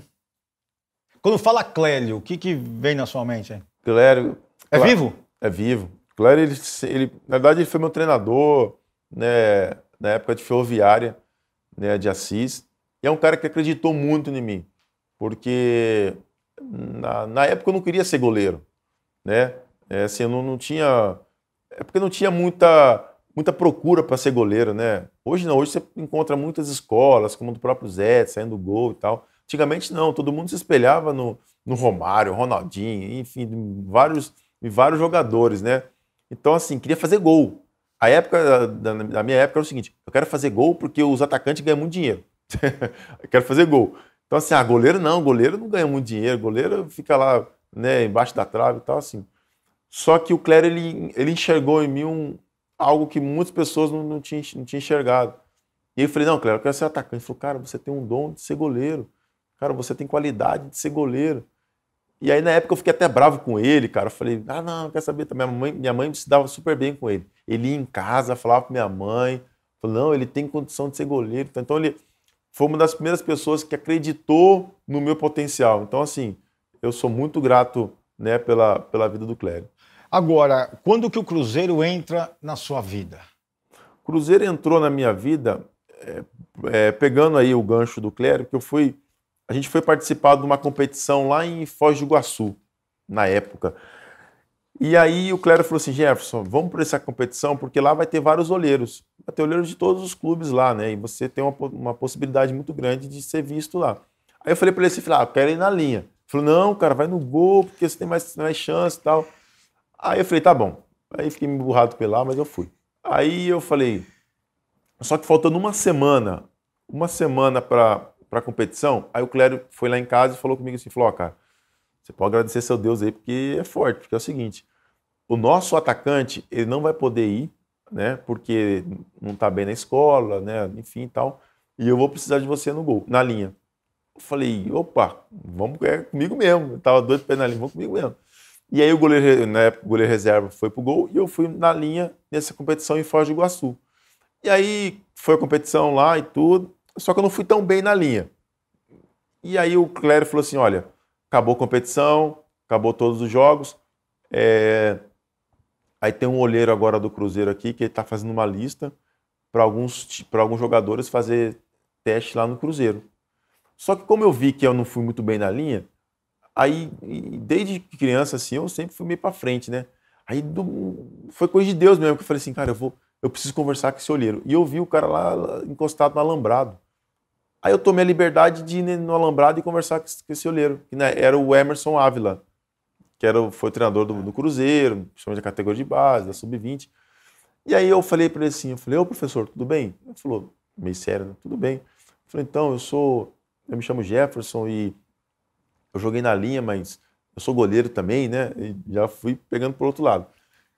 Quando fala Clélio, o que, que vem na sua mente? Hein? Clélio. É vivo? É vivo. Clélio, ele, ele, na verdade, ele foi meu treinador né, na época de ferroviária né, de Assis. E é um cara que acreditou muito em mim, porque na, na época eu não queria ser goleiro. Né? É, assim, eu não, não tinha. É porque não tinha muita muita procura para ser goleiro, né? Hoje não, hoje você encontra muitas escolas, como do próprio Zé, saindo do gol e tal. Antigamente não, todo mundo se espelhava no, no Romário, Ronaldinho, enfim, vários, vários jogadores, né? Então, assim, queria fazer gol. A época, da, da minha época, era o seguinte: eu quero fazer gol porque os atacantes ganham muito dinheiro. (laughs) eu quero fazer gol. Então, assim, ah, goleiro não, goleiro não ganha muito dinheiro, goleiro fica lá, né, embaixo da trave e tal, assim. Só que o Clério, ele, ele enxergou em mim um, algo que muitas pessoas não, não tinham não tinha enxergado. E eu falei, não, Clério, eu quero ser atacante. Ele falou, cara, você tem um dom de ser goleiro. Cara, você tem qualidade de ser goleiro. E aí, na época, eu fiquei até bravo com ele, cara. Eu falei, ah, não, quer saber? Minha mãe, minha mãe se dava super bem com ele. Ele ia em casa, falava com minha mãe. Falou, não, ele tem condição de ser goleiro. Então, ele foi uma das primeiras pessoas que acreditou no meu potencial. Então, assim, eu sou muito grato né, pela, pela vida do Clério. Agora, quando que o Cruzeiro entra na sua vida? Cruzeiro entrou na minha vida, é, é, pegando aí o gancho do Clério, que eu fui a gente foi participar de uma competição lá em Foz do Iguaçu, na época. E aí o Clero falou assim, Jefferson, vamos para essa competição, porque lá vai ter vários olheiros. Vai ter olheiros de todos os clubes lá, né? E você tem uma, uma possibilidade muito grande de ser visto lá. Aí eu falei para ele assim, ah, eu quero ir na linha. Ele falou, não, cara, vai no gol, porque você tem mais, mais chance e tal. Aí eu falei, tá bom. Aí fiquei emburrado pela, mas eu fui. Aí eu falei, só que faltando uma semana, uma semana para para a competição. Aí o Clério foi lá em casa e falou comigo assim: falou, ó, cara, você pode agradecer seu Deus aí, porque é forte, porque é o seguinte: o nosso atacante, ele não vai poder ir, né, porque não está bem na escola, né, enfim e tal, e eu vou precisar de você no gol, na linha. Eu falei, opa, vamos é comigo mesmo. Eu tava doido para ir na linha, vamos comigo mesmo. E aí o goleiro, na época, o goleiro reserva foi pro gol e eu fui na linha nessa competição em Foz do Iguaçu. E aí foi a competição lá e tudo. Só que eu não fui tão bem na linha. E aí o Clério falou assim: olha, acabou a competição, acabou todos os jogos. É... Aí tem um olheiro agora do Cruzeiro aqui que ele está fazendo uma lista para alguns, alguns jogadores fazer teste lá no Cruzeiro. Só que como eu vi que eu não fui muito bem na linha, aí desde criança assim eu sempre fui meio para frente, né? Aí do... foi coisa de Deus mesmo que eu falei assim, cara, eu vou, eu preciso conversar com esse olheiro. E eu vi o cara lá encostado no alambrado. Aí eu tomei a liberdade de ir no Alambrado e conversar com esse olheiro, que né, era o Emerson Ávila, que era, foi treinador do, do Cruzeiro, principalmente da categoria de base, da Sub-20. E aí eu falei para ele assim, eu falei, ô professor, tudo bem? Ele falou, meio sério, né? tudo bem. Eu falei, então, eu sou, eu me chamo Jefferson e eu joguei na linha, mas eu sou goleiro também, né? E já fui pegando por outro lado.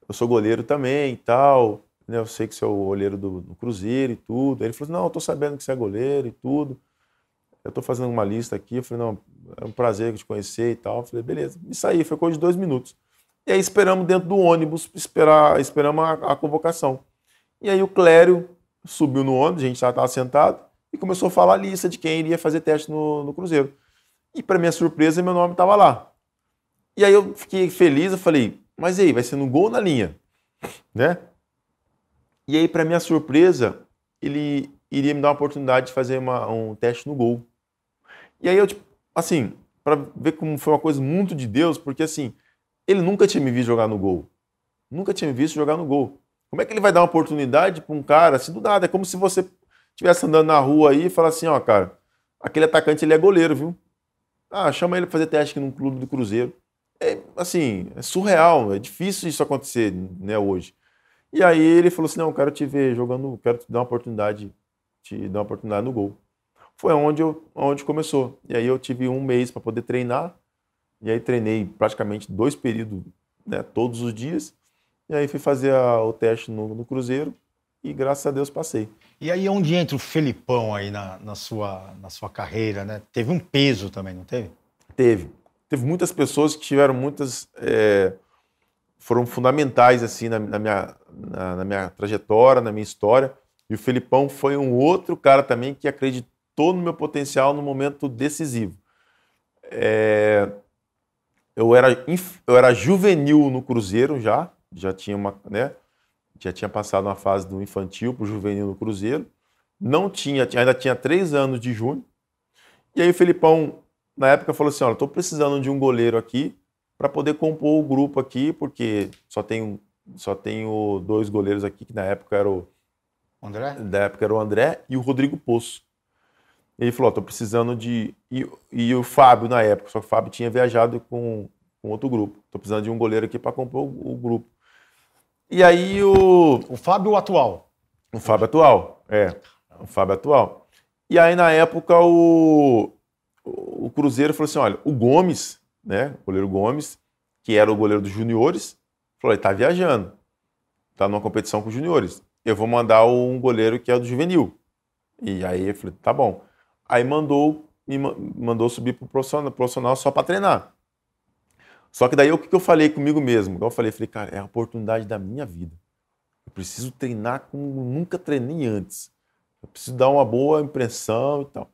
Eu sou goleiro também e tal né, eu sei que você é o goleiro do, do Cruzeiro e tudo. Aí ele falou, não, eu tô sabendo que você é goleiro e tudo. Eu tô fazendo uma lista aqui. Eu falei, não, é um prazer te conhecer e tal. Eu falei, beleza. E saí, foi coisa de dois minutos. E aí esperamos dentro do ônibus, esperar, esperamos a, a convocação. E aí o Clério subiu no ônibus, a gente já estava sentado, e começou a falar a lista de quem iria fazer teste no, no Cruzeiro. E para minha surpresa, meu nome estava lá. E aí eu fiquei feliz, eu falei, mas e aí, vai ser no gol na linha? Né? E aí, para minha surpresa, ele iria me dar uma oportunidade de fazer uma, um teste no gol. E aí eu, tipo, assim, para ver como foi uma coisa muito de Deus, porque assim, ele nunca tinha me visto jogar no gol. Nunca tinha me visto jogar no gol. Como é que ele vai dar uma oportunidade para um cara assim do nada? É como se você estivesse andando na rua aí e falar assim, ó, cara, aquele atacante ele é goleiro, viu? Ah, chama ele para fazer teste aqui num clube do Cruzeiro. É, assim, é surreal, é difícil isso acontecer, né, hoje. E aí ele falou assim: não, eu quero te ver jogando, quero te dar uma oportunidade, te dar uma oportunidade no gol. Foi onde, eu, onde começou. E aí eu tive um mês para poder treinar. E aí treinei praticamente dois períodos, né, todos os dias. E aí fui fazer a, o teste no, no Cruzeiro e graças a Deus passei. E aí onde entra o Felipão aí na, na, sua, na sua carreira, né? Teve um peso também, não teve? Teve. Teve muitas pessoas que tiveram muitas é, foram fundamentais assim na, na minha, na, na, minha trajetória, na minha história. E o Felipão foi um outro cara também que acreditou no meu potencial no momento decisivo. É... eu, era eu era juvenil no Cruzeiro já, já tinha uma, né? Já tinha passado uma fase do infantil para o juvenil no Cruzeiro. Não tinha, ainda tinha três anos de junho. E aí o Felipão, na época, falou assim: olha, estou precisando de um goleiro aqui para poder compor o grupo aqui, porque só tenho, só tenho dois goleiros aqui, que na época era o. André? Da época era o André e o Rodrigo Poço. Ele falou: estou tô precisando de. E, e, o Fábio na época, só que o Fábio tinha viajado com, com outro grupo. Tô precisando de um goleiro aqui para compor o, o, grupo. E aí o. O Fábio atual. O Fábio atual, é. O Fábio atual. E aí na época o, o Cruzeiro falou assim: olha, o Gomes né? O goleiro Gomes, que era o goleiro dos juniores, falou: ele tá viajando, tá numa competição com os juniores. Eu vou mandar um goleiro que é do juvenil. E aí eu falei: tá bom. Aí mandou me mandou subir pro profissional, profissional só para treinar. Só que daí o que eu falei comigo mesmo? Igual eu falei, falei, cara, é a oportunidade da minha vida. Eu preciso treinar como nunca treinei antes. Eu preciso dar uma boa impressão e tal.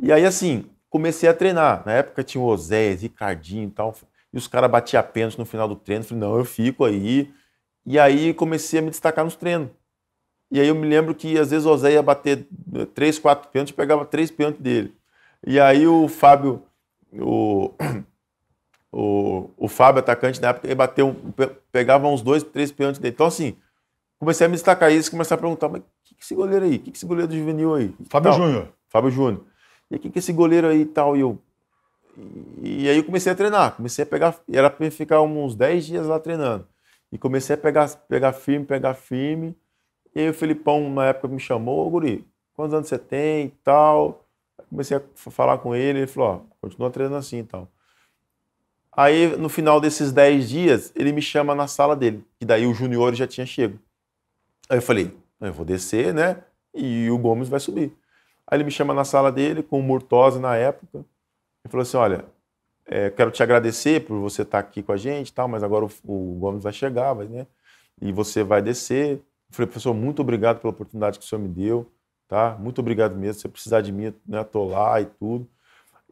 E aí, assim, comecei a treinar. Na época tinha o Oséias, Ricardinho e tal. E os caras batiam pênalti no final do treino. Eu falei, não, eu fico aí. E aí comecei a me destacar nos treinos. E aí eu me lembro que às vezes o Oséias ia bater três, quatro pênaltis, e pegava três pênaltis dele. E aí o Fábio, o, o, o Fábio, atacante na época, bater um pegava uns dois, três pênaltis dele. Então assim, comecei a me destacar isso, comecei a perguntar, mas o que, que esse goleiro aí? O que, que esse goleiro do juvenil aí? Fábio então, Júnior. Fábio Júnior. E o que esse goleiro aí e tal, e eu. E aí eu comecei a treinar, comecei a pegar. Era pra ficar uns 10 dias lá treinando. E comecei a pegar, pegar firme, pegar firme. E aí o Felipão, na época, me chamou, ô Guri, quantos anos você tem e tal? Comecei a falar com ele, ele falou, ó, continua treinando assim e tal. Aí, no final desses 10 dias, ele me chama na sala dele, que daí o Junior já tinha chego. Aí eu falei, eu vou descer, né? E o Gomes vai subir. Aí ele me chama na sala dele, com o Murtosa na época, e falou assim: Olha, é, quero te agradecer por você estar tá aqui com a gente tal, mas agora o, o Gomes vai chegar, vai, né? E você vai descer. Eu falei, professor, muito obrigado pela oportunidade que o senhor me deu, tá? Muito obrigado mesmo. Se você precisar de mim, né, tô lá e tudo.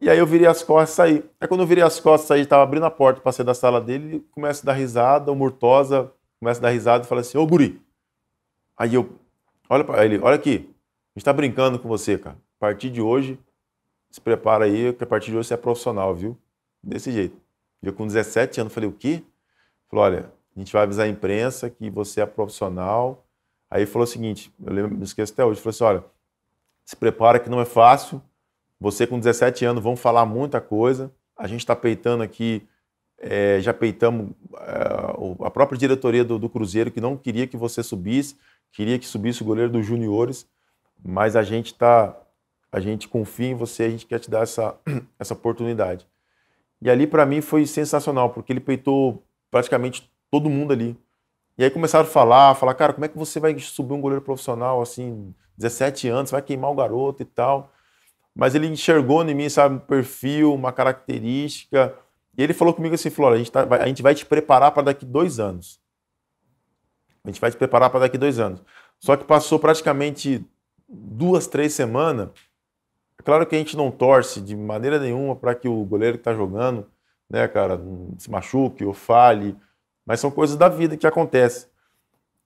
E aí eu virei as costas e saí. Aí quando eu virei as costas e saí, estava abrindo a porta, passei da sala dele, começa a dar risada, o Murtosa começa a dar risada e fala assim, ô guri. Aí eu, olha para ele, olha aqui gente está brincando com você, cara. A partir de hoje, se prepara aí, que a partir de hoje você é profissional, viu? Desse jeito. Eu com 17 anos falei, o quê? Falou, olha, a gente vai avisar a imprensa que você é profissional. Aí falou o seguinte, eu lembro, me esqueço até hoje, falou assim, olha, se prepara que não é fácil, você com 17 anos vão falar muita coisa, a gente está peitando aqui, é, já peitamos é, a própria diretoria do, do Cruzeiro que não queria que você subisse, queria que subisse o goleiro dos juniores, mas a gente tá, a gente confia em você, a gente quer te dar essa, (clears throat) essa oportunidade. E ali para mim foi sensacional, porque ele peitou praticamente todo mundo ali. E aí começaram a falar, falar, cara, como é que você vai subir um goleiro profissional assim, 17 anos, vai queimar o garoto e tal. Mas ele enxergou em mim, sabe, um perfil, uma característica. E ele falou comigo assim, Flora, a gente, tá, a gente vai te preparar para daqui dois anos. A gente vai te preparar para daqui dois anos. Só que passou praticamente duas, três semanas, é claro que a gente não torce de maneira nenhuma para que o goleiro que está jogando, né, cara, se machuque ou fale, mas são coisas da vida que acontecem.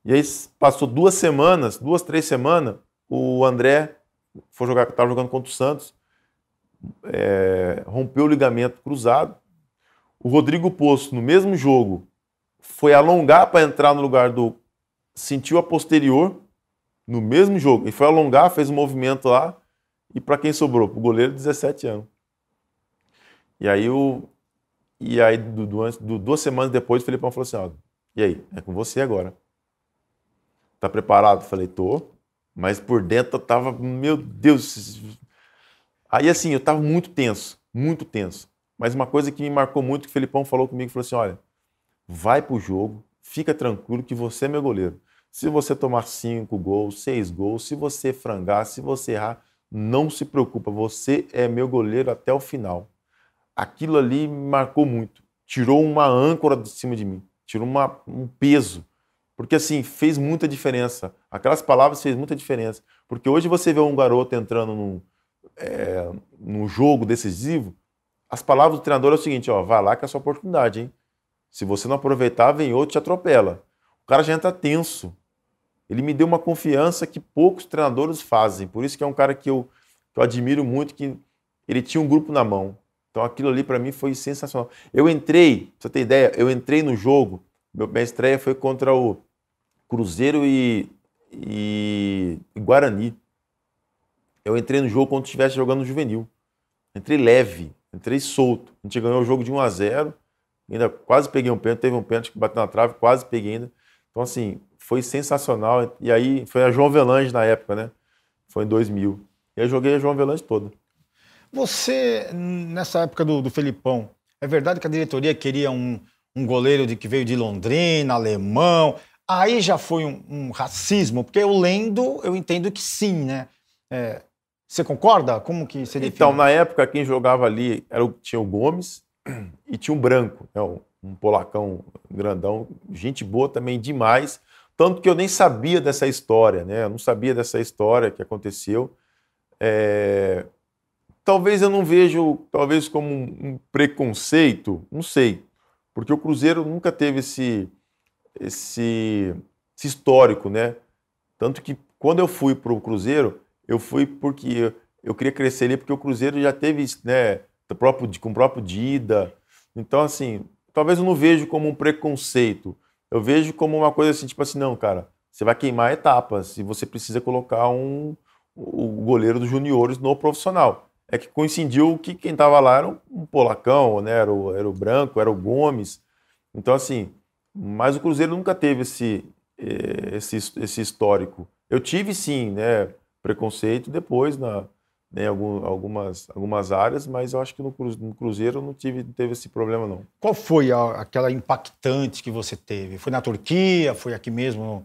E aí passou duas semanas, duas, três semanas, o André foi jogar, estava jogando contra o Santos, é, rompeu o ligamento cruzado. O Rodrigo Poço, no mesmo jogo, foi alongar para entrar no lugar do. sentiu a posterior, no mesmo jogo. Ele foi alongar, fez um movimento lá, e para quem sobrou? Para o goleiro, 17 anos. E aí, o, e aí do, do, duas semanas depois, o Felipão falou assim: ó, e aí, é com você agora. Tá preparado? Falei, tô. Mas por dentro eu tava, meu Deus. Aí assim, eu tava muito tenso, muito tenso. Mas uma coisa que me marcou muito, que o Felipão falou comigo, falou assim: olha, vai pro jogo, fica tranquilo que você é meu goleiro. Se você tomar cinco gols, seis gols, se você frangar, se você errar, não se preocupa, você é meu goleiro até o final. Aquilo ali me marcou muito, tirou uma âncora de cima de mim, tirou uma, um peso, porque assim, fez muita diferença. Aquelas palavras fez muita diferença, porque hoje você vê um garoto entrando num, é, num jogo decisivo, as palavras do treinador é o seguinte, ó, vai lá que é a sua oportunidade, hein? Se você não aproveitar, vem outro e te atropela cara já entra tenso. Ele me deu uma confiança que poucos treinadores fazem. Por isso que é um cara que eu, que eu admiro muito, que ele tinha um grupo na mão. Então aquilo ali para mim foi sensacional. Eu entrei, pra você ter ideia, eu entrei no jogo, minha estreia foi contra o Cruzeiro e, e, e Guarani. Eu entrei no jogo quando estivesse jogando no juvenil. Entrei leve, entrei solto. A gente ganhou o jogo de 1 a 0 ainda quase peguei um pênalti, teve um pênalti que bateu na trave, quase peguei ainda. Então, assim, foi sensacional. E aí, foi a João Velange na época, né? Foi em 2000. E aí joguei a João Velange toda. Você, nessa época do, do Felipão, é verdade que a diretoria queria um, um goleiro de, que veio de Londrina, alemão. Aí já foi um, um racismo, porque eu lendo, eu entendo que sim, né? É, você concorda? Como que seria? Então, na época, quem jogava ali era o, tinha o Gomes e tinha o Branco, né, um polacão grandão, gente boa também demais. Tanto que eu nem sabia dessa história, né? Eu não sabia dessa história que aconteceu. É... Talvez eu não vejo, talvez como um preconceito, não sei, porque o Cruzeiro nunca teve esse, esse, esse histórico, né? Tanto que quando eu fui para o Cruzeiro, eu fui porque eu, eu, queria crescer ali, porque o Cruzeiro já teve, né, próprio, com o próprio Dida. Então, assim, talvez eu não vejo como um preconceito. Eu vejo como uma coisa assim, tipo assim, não, cara, você vai queimar etapas e você precisa colocar um, o goleiro dos juniores no profissional. É que coincidiu que quem estava lá era um, polacão, né? Era o, era o Branco, era o Gomes. Então, assim, mas o Cruzeiro nunca teve esse, eh, esse, esse histórico. Eu tive, sim, né, preconceito depois na, né, algumas, algumas áreas, mas eu acho que no, Cruzeiro não tive, não teve esse problema, não. Qual foi a, aquela impactante que você teve? Foi na Turquia? Foi aqui mesmo no,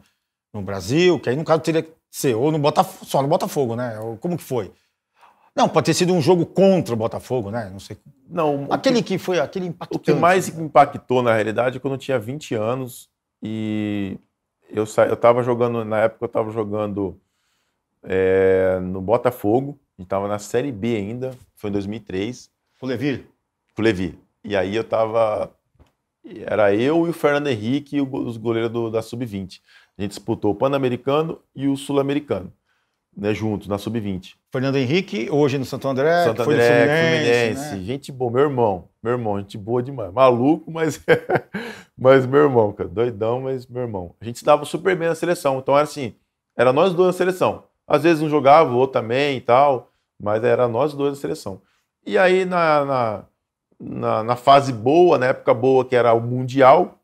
no, Brasil? Que aí, no caso, teria que ser ou no Botafogo, só no Botafogo, né? Como que foi? Não, pode ter sido um jogo contra o Botafogo, né? Não sei. Não. Aquele que, que foi, aquele impactante. O que mais né? impactou, na realidade, é quando eu tinha 20 anos e eu estava jogando, na época eu estava jogando é, no Botafogo, a gente tava na Série B ainda, foi em 2003. Com o Levi? Com o Levi. E aí eu tava... Era eu e o Fernando Henrique, os goleiros do, da Sub-20. A gente disputou o Pan-Americano e o Sul-Americano, né, juntos, na Sub-20. Fernando Henrique, hoje no Santo André, Santo André, Fluminense. Fluminense. Né? Gente boa, meu irmão. Meu irmão, gente boa demais. Maluco, mas, (laughs) mas meu irmão, cara. Doidão, mas meu irmão. A gente se dava super bem na seleção. Então era assim, era nós dois na seleção. Às vezes um jogava, o outro também e tal, mas era nós dois a seleção. E aí na, na, na, na fase boa, na época boa que era o Mundial,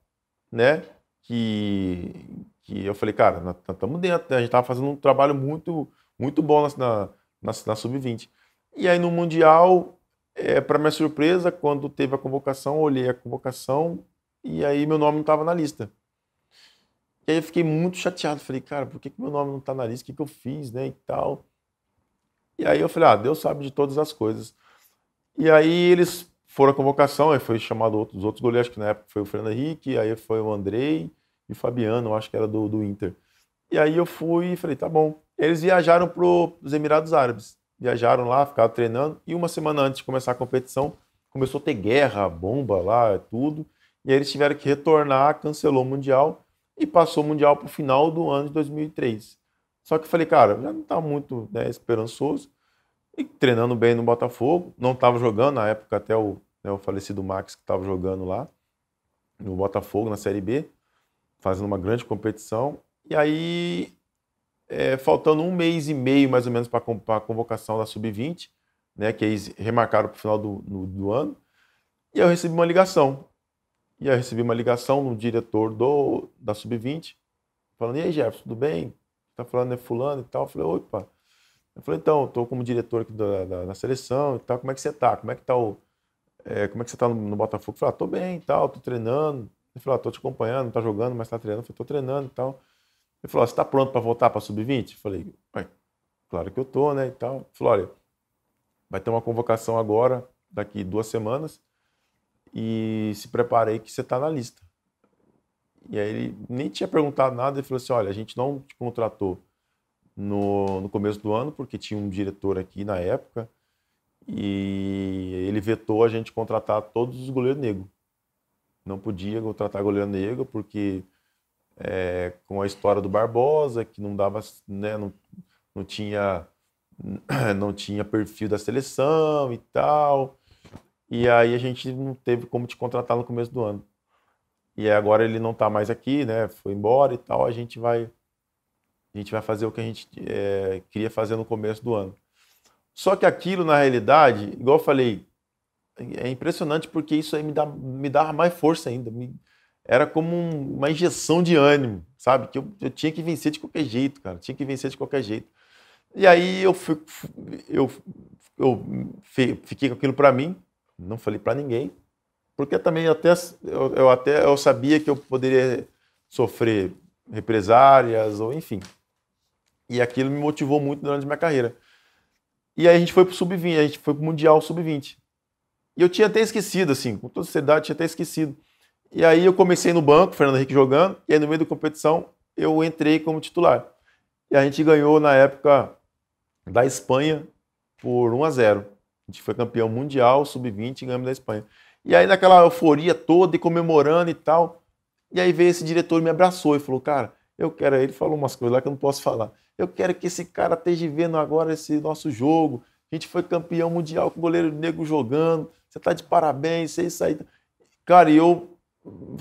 né? Que, que eu falei, cara, estamos dentro, né? a gente estava fazendo um trabalho muito, muito bom na, na, na Sub-20. E aí no Mundial, é, para minha surpresa, quando teve a convocação, olhei a convocação e aí meu nome não estava na lista. E aí eu fiquei muito chateado. Falei, cara, por que, que meu nome não tá na lista? O que, que eu fiz, né? E tal. E aí eu falei, ah, Deus sabe de todas as coisas. E aí eles foram à convocação, aí foi chamado os outros goleiros, que na época foi o Fernando Henrique, aí foi o Andrei e o Fabiano, acho que era do, do Inter. E aí eu fui e falei, tá bom. Eles viajaram para os Emirados Árabes. Viajaram lá, ficaram treinando, e uma semana antes de começar a competição, começou a ter guerra, bomba lá, tudo. E aí eles tiveram que retornar, cancelou o Mundial e passou o Mundial para o final do ano de 2003. Só que eu falei, cara, já não está muito né, esperançoso. E treinando bem no Botafogo, não estava jogando, na época até o, né, o falecido Max que estava jogando lá, no Botafogo, na Série B, fazendo uma grande competição. E aí, é, faltando um mês e meio mais ou menos para a convocação da Sub-20, né, que eles remarcaram para o final do, no, do ano, e eu recebi uma ligação e aí eu recebi uma ligação do diretor do, da Sub-20, falando, e aí Jefferson, tudo bem? Tá falando, é fulano e tal. Eu falei, opa. Eu falei, então, estou tô como diretor aqui da, da, da seleção e tal, como é que você tá? Como é que tá o... É, como é que você tá no, no Botafogo? Eu falei, ah, tô bem e tal, tô treinando. Ele falou, ah, tô te acompanhando, tá jogando, mas tá treinando. Eu falei, tô treinando e tal. Ele falou, ah, você tá pronto para voltar pra Sub-20? Eu falei, claro que eu tô, né, e tal. Ele falou, olha, vai ter uma convocação agora, daqui duas semanas, e se preparei que você está na lista. E aí ele nem tinha perguntado nada, ele falou assim, olha, a gente não te contratou no, no começo do ano, porque tinha um diretor aqui na época, e ele vetou a gente contratar todos os goleiros negros. Não podia contratar goleiro negro, porque é, com a história do Barbosa, que não dava, né, não, não tinha (clears throat) não tinha perfil da seleção e tal. E aí a gente não teve como te contratar no começo do ano. E agora ele não está mais aqui, né? Foi embora e tal. A gente vai, a gente vai fazer o que a gente é, queria fazer no começo do ano. Só que aquilo, na realidade, igual eu falei, é impressionante porque isso aí me dá, me dá mais força ainda. Me, era como um, uma injeção de ânimo, sabe? Que eu, eu tinha que vencer de qualquer jeito, cara. Tinha que vencer de qualquer jeito. E aí eu, fui, eu, eu fiquei com aquilo para mim, não falei para ninguém, porque também até eu, eu, até eu sabia que eu poderia sofrer represárias ou enfim. E aquilo me motivou muito durante a minha carreira. E aí a gente foi pro sub-20, a gente foi pro mundial sub-20. E eu tinha até esquecido assim, com toda a sociedade tinha até esquecido. E aí eu comecei no banco, Fernando Henrique jogando, e aí no meio da competição eu entrei como titular. E a gente ganhou na época da Espanha por 1 a 0. A gente foi campeão mundial, sub-20, ganhamos da Espanha. E aí, naquela euforia toda e comemorando e tal. E aí veio esse diretor e me abraçou e falou: Cara, eu quero. Ele falou umas coisas lá que eu não posso falar. Eu quero que esse cara esteja vendo agora esse nosso jogo. A gente foi campeão mundial com o goleiro negro jogando. Você tá de parabéns, você é isso aí. Cara, e eu,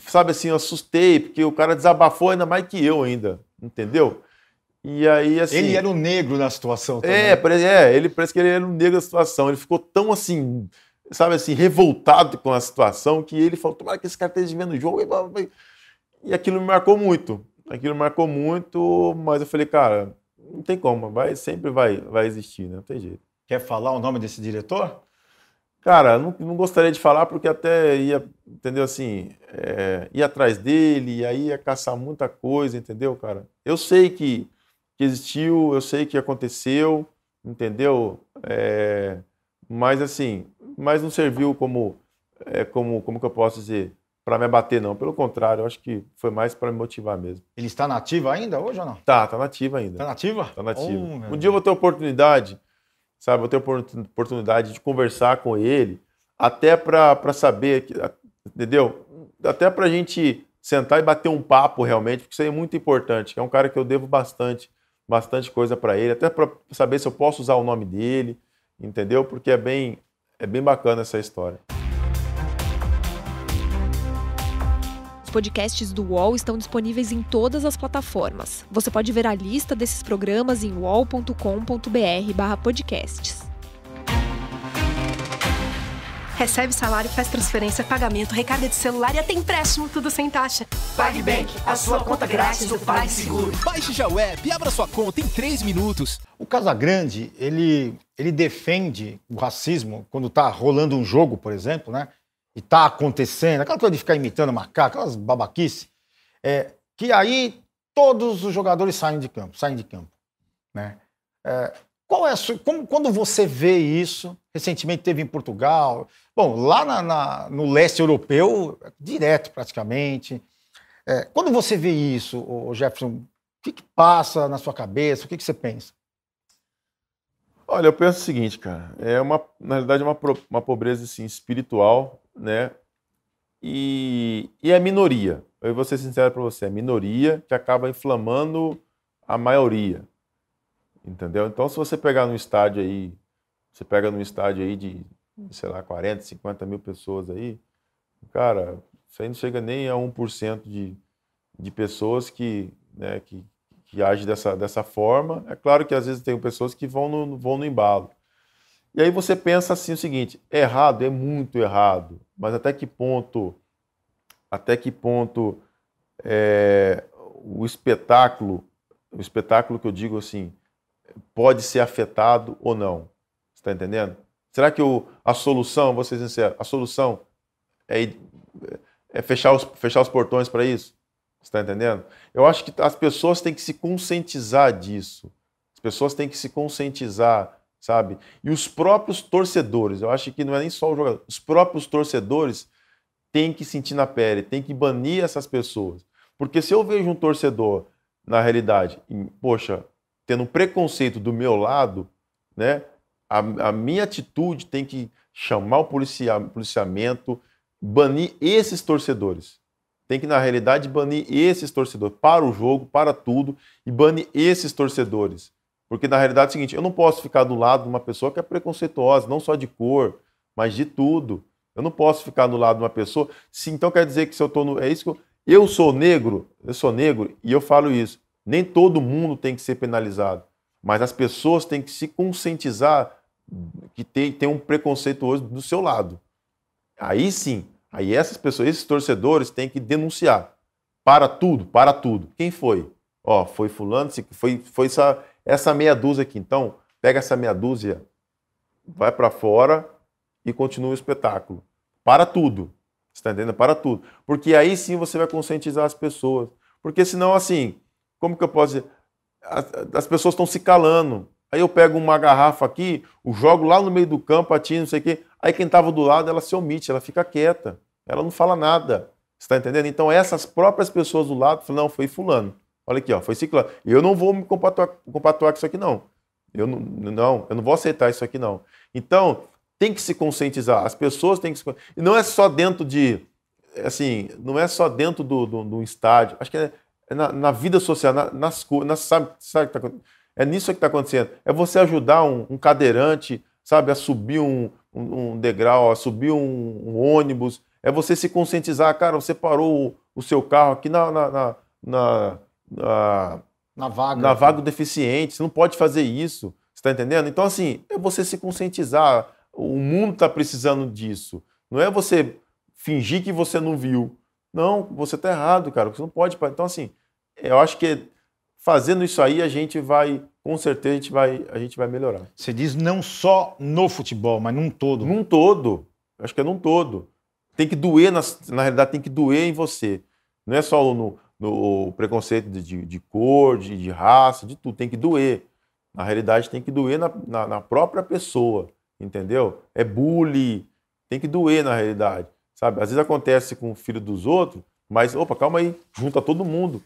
sabe assim, eu assustei, porque o cara desabafou ainda mais que eu ainda, entendeu? E aí, assim. Ele era o um negro na situação é, também. É, parece, é ele parece que ele era o um negro na situação. Ele ficou tão assim, sabe assim, revoltado com a situação que ele falou: tomara que esse cara esteja vendo o jogo. E aquilo me marcou muito. Aquilo me marcou muito, mas eu falei, cara, não tem como, vai, sempre vai, vai existir, né? não tem jeito. Quer falar o nome desse diretor? Cara, não, não gostaria de falar porque até ia, entendeu assim, é, ia atrás dele, aí ia caçar muita coisa, entendeu, cara? Eu sei que que existiu, eu sei que aconteceu, entendeu? É, mas assim, mas não serviu como, é, como, como que eu posso dizer, para me abater não. Pelo contrário, eu acho que foi mais para me motivar mesmo. Ele está nativo ainda hoje ou não? Tá, tá nativo ainda. Tá nativo? Tá nativo. Oh, um dia eu vou ter oportunidade, sabe? vou ter oportunidade de conversar com ele, até para saber, entendeu? Até para a gente sentar e bater um papo realmente, porque isso aí é muito importante. É um cara que eu devo bastante bastante coisa para ele, até para saber se eu posso usar o nome dele, entendeu? Porque é bem, é bem bacana essa história. Os podcasts do UOL estão disponíveis em todas as plataformas. Você pode ver a lista desses programas em wallcombr podcasts. Recebe salário, faz transferência, pagamento, recarga de celular e até empréstimo, tudo sem taxa. PagBank, a sua conta grátis do PagSeguro. Baixe já o app e abra sua conta em 3 minutos. O Casagrande, ele, ele defende o racismo quando tá rolando um jogo, por exemplo, né? E tá acontecendo, aquela coisa de ficar imitando macaco, aquelas babaquice. É, que aí todos os jogadores saem de campo, saem de campo, né? É, qual é a sua, como, quando você vê isso, recentemente teve em Portugal, Bom, lá na, na, no leste europeu, direto praticamente. É, quando você vê isso, Jefferson, o que, que, passa na sua cabeça? O que, que você pensa? Olha, eu penso o seguinte, cara. É uma, na realidade, é uma, uma pobreza assim, espiritual, né? E, e é minoria. Eu vou ser sincero para você, é minoria que acaba inflamando a maioria, entendeu? Então, se você pegar num estádio aí, você pega num estádio aí de sei lá, 40, 50 mil pessoas aí, cara, isso aí não chega nem a 1% de, de pessoas que, né, que, que agem dessa, dessa forma. É claro que às vezes tem pessoas que vão no, vão no embalo. E aí você pensa assim o seguinte, errado é muito errado, mas até que ponto, até que ponto é, o espetáculo, o espetáculo que eu digo assim, pode ser afetado ou não. Você está entendendo? Será que o, a solução, vou ser sincero, a solução é, é fechar, os, fechar os portões para isso? Você está entendendo? Eu acho que as pessoas têm que se conscientizar disso. As pessoas têm que se conscientizar, sabe? E os próprios torcedores, eu acho que não é nem só o jogador, os próprios torcedores têm que sentir na pele, têm que banir essas pessoas. Porque se eu vejo um torcedor, na realidade, em, poxa, tendo um preconceito do meu lado, né? A, a minha atitude tem que chamar o policia, policiamento, banir esses torcedores. Tem que, na realidade, banir esses torcedores para o jogo, para tudo, e banir esses torcedores. Porque, na realidade, é o seguinte: eu não posso ficar do lado de uma pessoa que é preconceituosa, não só de cor, mas de tudo. Eu não posso ficar do lado de uma pessoa. Se então quer dizer que se eu estou no. É isso que eu. Eu sou negro, eu sou negro e eu falo isso. Nem todo mundo tem que ser penalizado, mas as pessoas têm que se conscientizar que tem, tem um preconceito hoje do seu lado. Aí sim, aí essas pessoas, esses torcedores têm que denunciar. Para tudo, para tudo. Quem foi? Ó, foi fulano, foi, foi essa, essa meia dúzia aqui. Então, pega essa meia dúzia, vai para fora e continua o espetáculo. Para tudo. Você tá entendendo? Para tudo. Porque aí sim você vai conscientizar as pessoas. Porque senão, assim, como que eu posso dizer? As, as pessoas estão se calando. Aí eu pego uma garrafa aqui, o jogo lá no meio do campo, atinge, não sei o quê. Aí quem estava do lado, ela se omite, ela fica quieta. Ela não fala nada. Você está entendendo? Então essas próprias pessoas do lado falam, não, foi fulano. Olha aqui, ó, foi ciclano. Eu não vou me compatuar, compatuar com isso aqui, não. Eu não, não, eu não vou aceitar isso aqui, não. Então, tem que se conscientizar. As pessoas têm que se E não é só dentro de. Assim, não é só dentro do, estádio. Acho que é, é na, na, vida social, na, nas coisas. Sabe, o que tá acontecendo? É nisso que está acontecendo. É você ajudar um, um, cadeirante, sabe, a subir um, um, um degrau, a subir um, ônibus. É você se conscientizar, cara, você parou o, o seu carro aqui na, na, na, na, na, na vaga. Na vaga deficiente, você não pode fazer isso. Você está entendendo? Então, assim, é você se conscientizar. O mundo está precisando disso. Não é você fingir que você não viu. Não, você está errado, cara. Você não pode. Então, assim, eu acho que fazendo isso aí, a gente vai, com certeza, a gente vai, a gente vai melhorar. Você diz não só no futebol, mas num todo. Num todo. Acho que é num todo. Tem que doer, na, na realidade, tem que doer em você. Não é só no, no preconceito de, de, de cor, de, de, raça, de tudo. Tem que doer. Na realidade, tem que doer na, na, na própria pessoa, entendeu? É bullying. Tem que doer na realidade, sabe? Às vezes acontece com o filho dos outros, mas, opa, calma aí, junta todo mundo.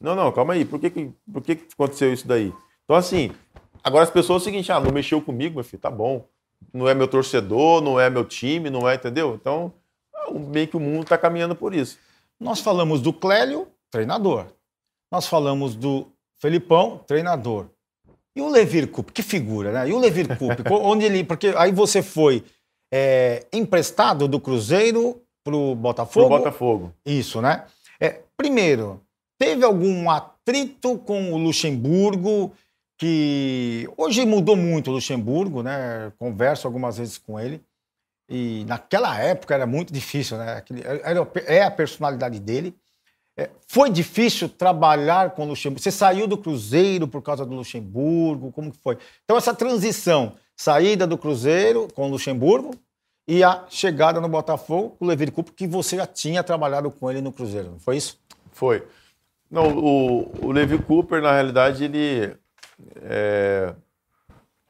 Não, não, calma aí. Por que, que, por que, que aconteceu isso daí? Então, assim, agora as pessoas é o seguinte: ah, não mexeu comigo, meu filho, tá bom. Não é meu torcedor, não é meu time, não é, entendeu? Então, ah, meio que o mundo está caminhando por isso. Nós falamos do Clélio, treinador. Nós falamos do Felipão, treinador. E o Levir Cup, que figura, né? E o Levir Cup, (laughs) onde ele. Porque aí você foi é, emprestado do Cruzeiro pro Botafogo. Pro Botafogo. Isso, né? É, primeiro, Teve algum atrito com o Luxemburgo, que hoje mudou muito o Luxemburgo, né? Converso algumas vezes com ele. E naquela época era muito difícil, né? É, é a personalidade dele. É, foi difícil trabalhar com o Luxemburgo. Você saiu do Cruzeiro por causa do Luxemburgo, como que foi? Então essa transição, saída do Cruzeiro com o Luxemburgo e a chegada no Botafogo com o Levir Cup, que você já tinha trabalhado com ele no Cruzeiro, não foi isso? Foi. Não, o, o Levi Cooper, na realidade, ele, é,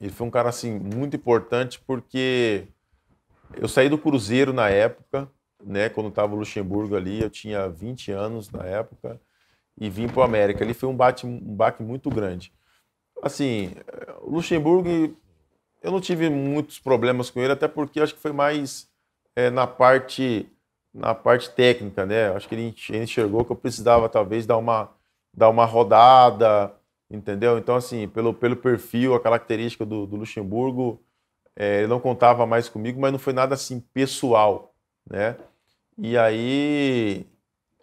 ele foi um cara assim, muito importante porque eu saí do Cruzeiro na época, né, quando estava o Luxemburgo ali, eu tinha 20 anos na época, e vim para o América. Ali foi um, bate, um baque muito grande. Assim, o Luxemburgo, eu não tive muitos problemas com ele, até porque acho que foi mais é, na parte na parte técnica, né? Acho que ele enxergou que eu precisava talvez dar uma, dar uma rodada, entendeu? Então, assim, pelo, pelo perfil, a característica do, do Luxemburgo, é, ele não contava mais comigo, mas não foi nada assim pessoal, né? E aí,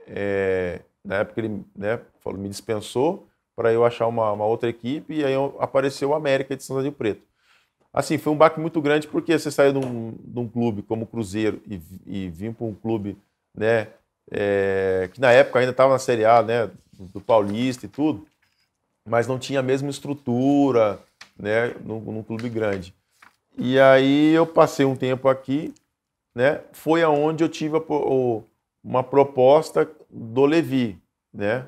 é, na época ele né, falou, me dispensou para eu achar uma, uma, outra equipe e aí apareceu o América de São José do Preto assim, foi um baque muito grande, porque você saiu de um, de um clube como o Cruzeiro e, e vim para um clube, né, é, que na época ainda estava na Série A, né, do Paulista e tudo, mas não tinha a mesma estrutura, né, num, num clube grande. E aí eu passei um tempo aqui, né, foi aonde eu tive a, o, uma proposta do Levi, né,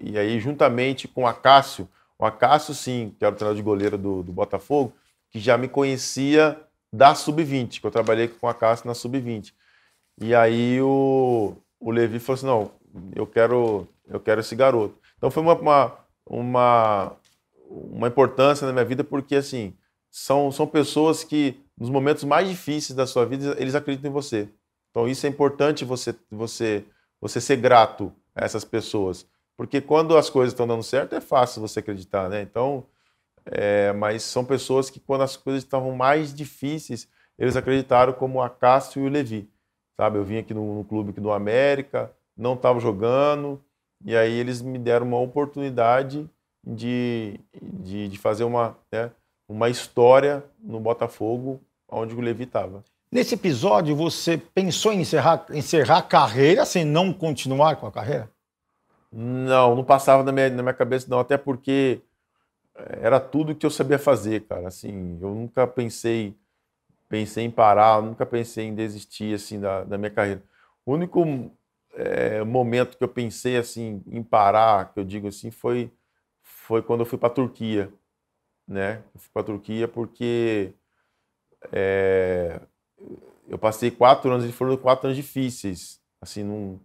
e aí juntamente com o Acácio, o Acácio sim, que era o treinador de goleiro do, do Botafogo, que já me conhecia da Sub-20, que eu trabalhei com a Cássia na Sub-20. E aí o, o Levi falou assim, não, eu quero, eu quero esse garoto. Então foi uma, uma, uma, uma importância na minha vida, porque assim, são, são pessoas que nos momentos mais difíceis da sua vida, eles acreditam em você. Então isso é importante você, você, você ser grato a essas pessoas. Porque quando as coisas estão dando certo, é fácil você acreditar, né? Então, é, mas são pessoas que, quando as coisas estavam mais difíceis, eles acreditaram, como a Cássio e o Levi. Sabe, eu vim aqui no, no clube aqui do América, não estava jogando, e aí eles me deram uma oportunidade de, de, de fazer uma, né, uma história no Botafogo, onde o Levi estava. Nesse episódio, você pensou em encerrar, encerrar a carreira sem não continuar com a carreira? Não, não passava na minha, na minha cabeça, não. Até porque era tudo que eu sabia fazer, cara. Assim, eu nunca pensei pensei em parar, nunca pensei em desistir assim da, da minha carreira. O único é, momento que eu pensei assim em parar, que eu digo assim, foi foi quando eu fui para a Turquia, né? Eu fui para a Turquia porque é, eu passei quatro anos, foram quatro anos difíceis, assim, num,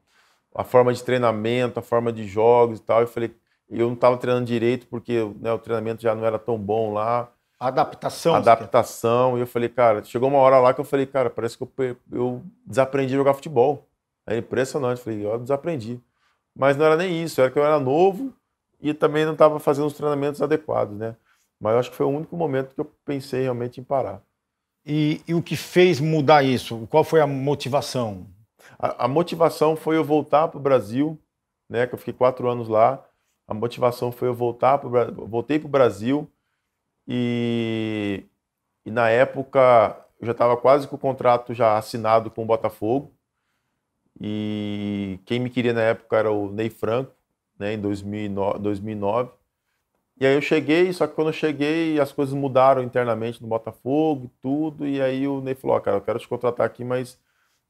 a forma de treinamento, a forma de jogos e tal. Eu falei, e eu não estava treinando direito porque né, o treinamento já não era tão bom lá. Adaptação. Adaptação. E eu falei, cara, chegou uma hora lá que eu falei, cara, parece que eu, eu desaprendi a jogar futebol. É impressionante. Eu falei, eu desaprendi. Mas não era nem isso, era que eu era novo e também não estava fazendo os treinamentos adequados, né? Mas eu acho que foi o único momento que eu pensei realmente em parar. E, e o que fez mudar isso? Qual foi a motivação? A, a motivação foi eu voltar para o Brasil, né? Que eu fiquei quatro anos lá a motivação foi eu voltar voltei para o Brasil e, e na época eu já estava quase com o contrato já assinado com o Botafogo e quem me queria na época era o Ney Franco, né, em 2009, 2009. E aí eu cheguei, só que quando eu cheguei as coisas mudaram internamente no Botafogo e tudo, e aí o Ney falou, oh, cara, eu quero te contratar aqui, mas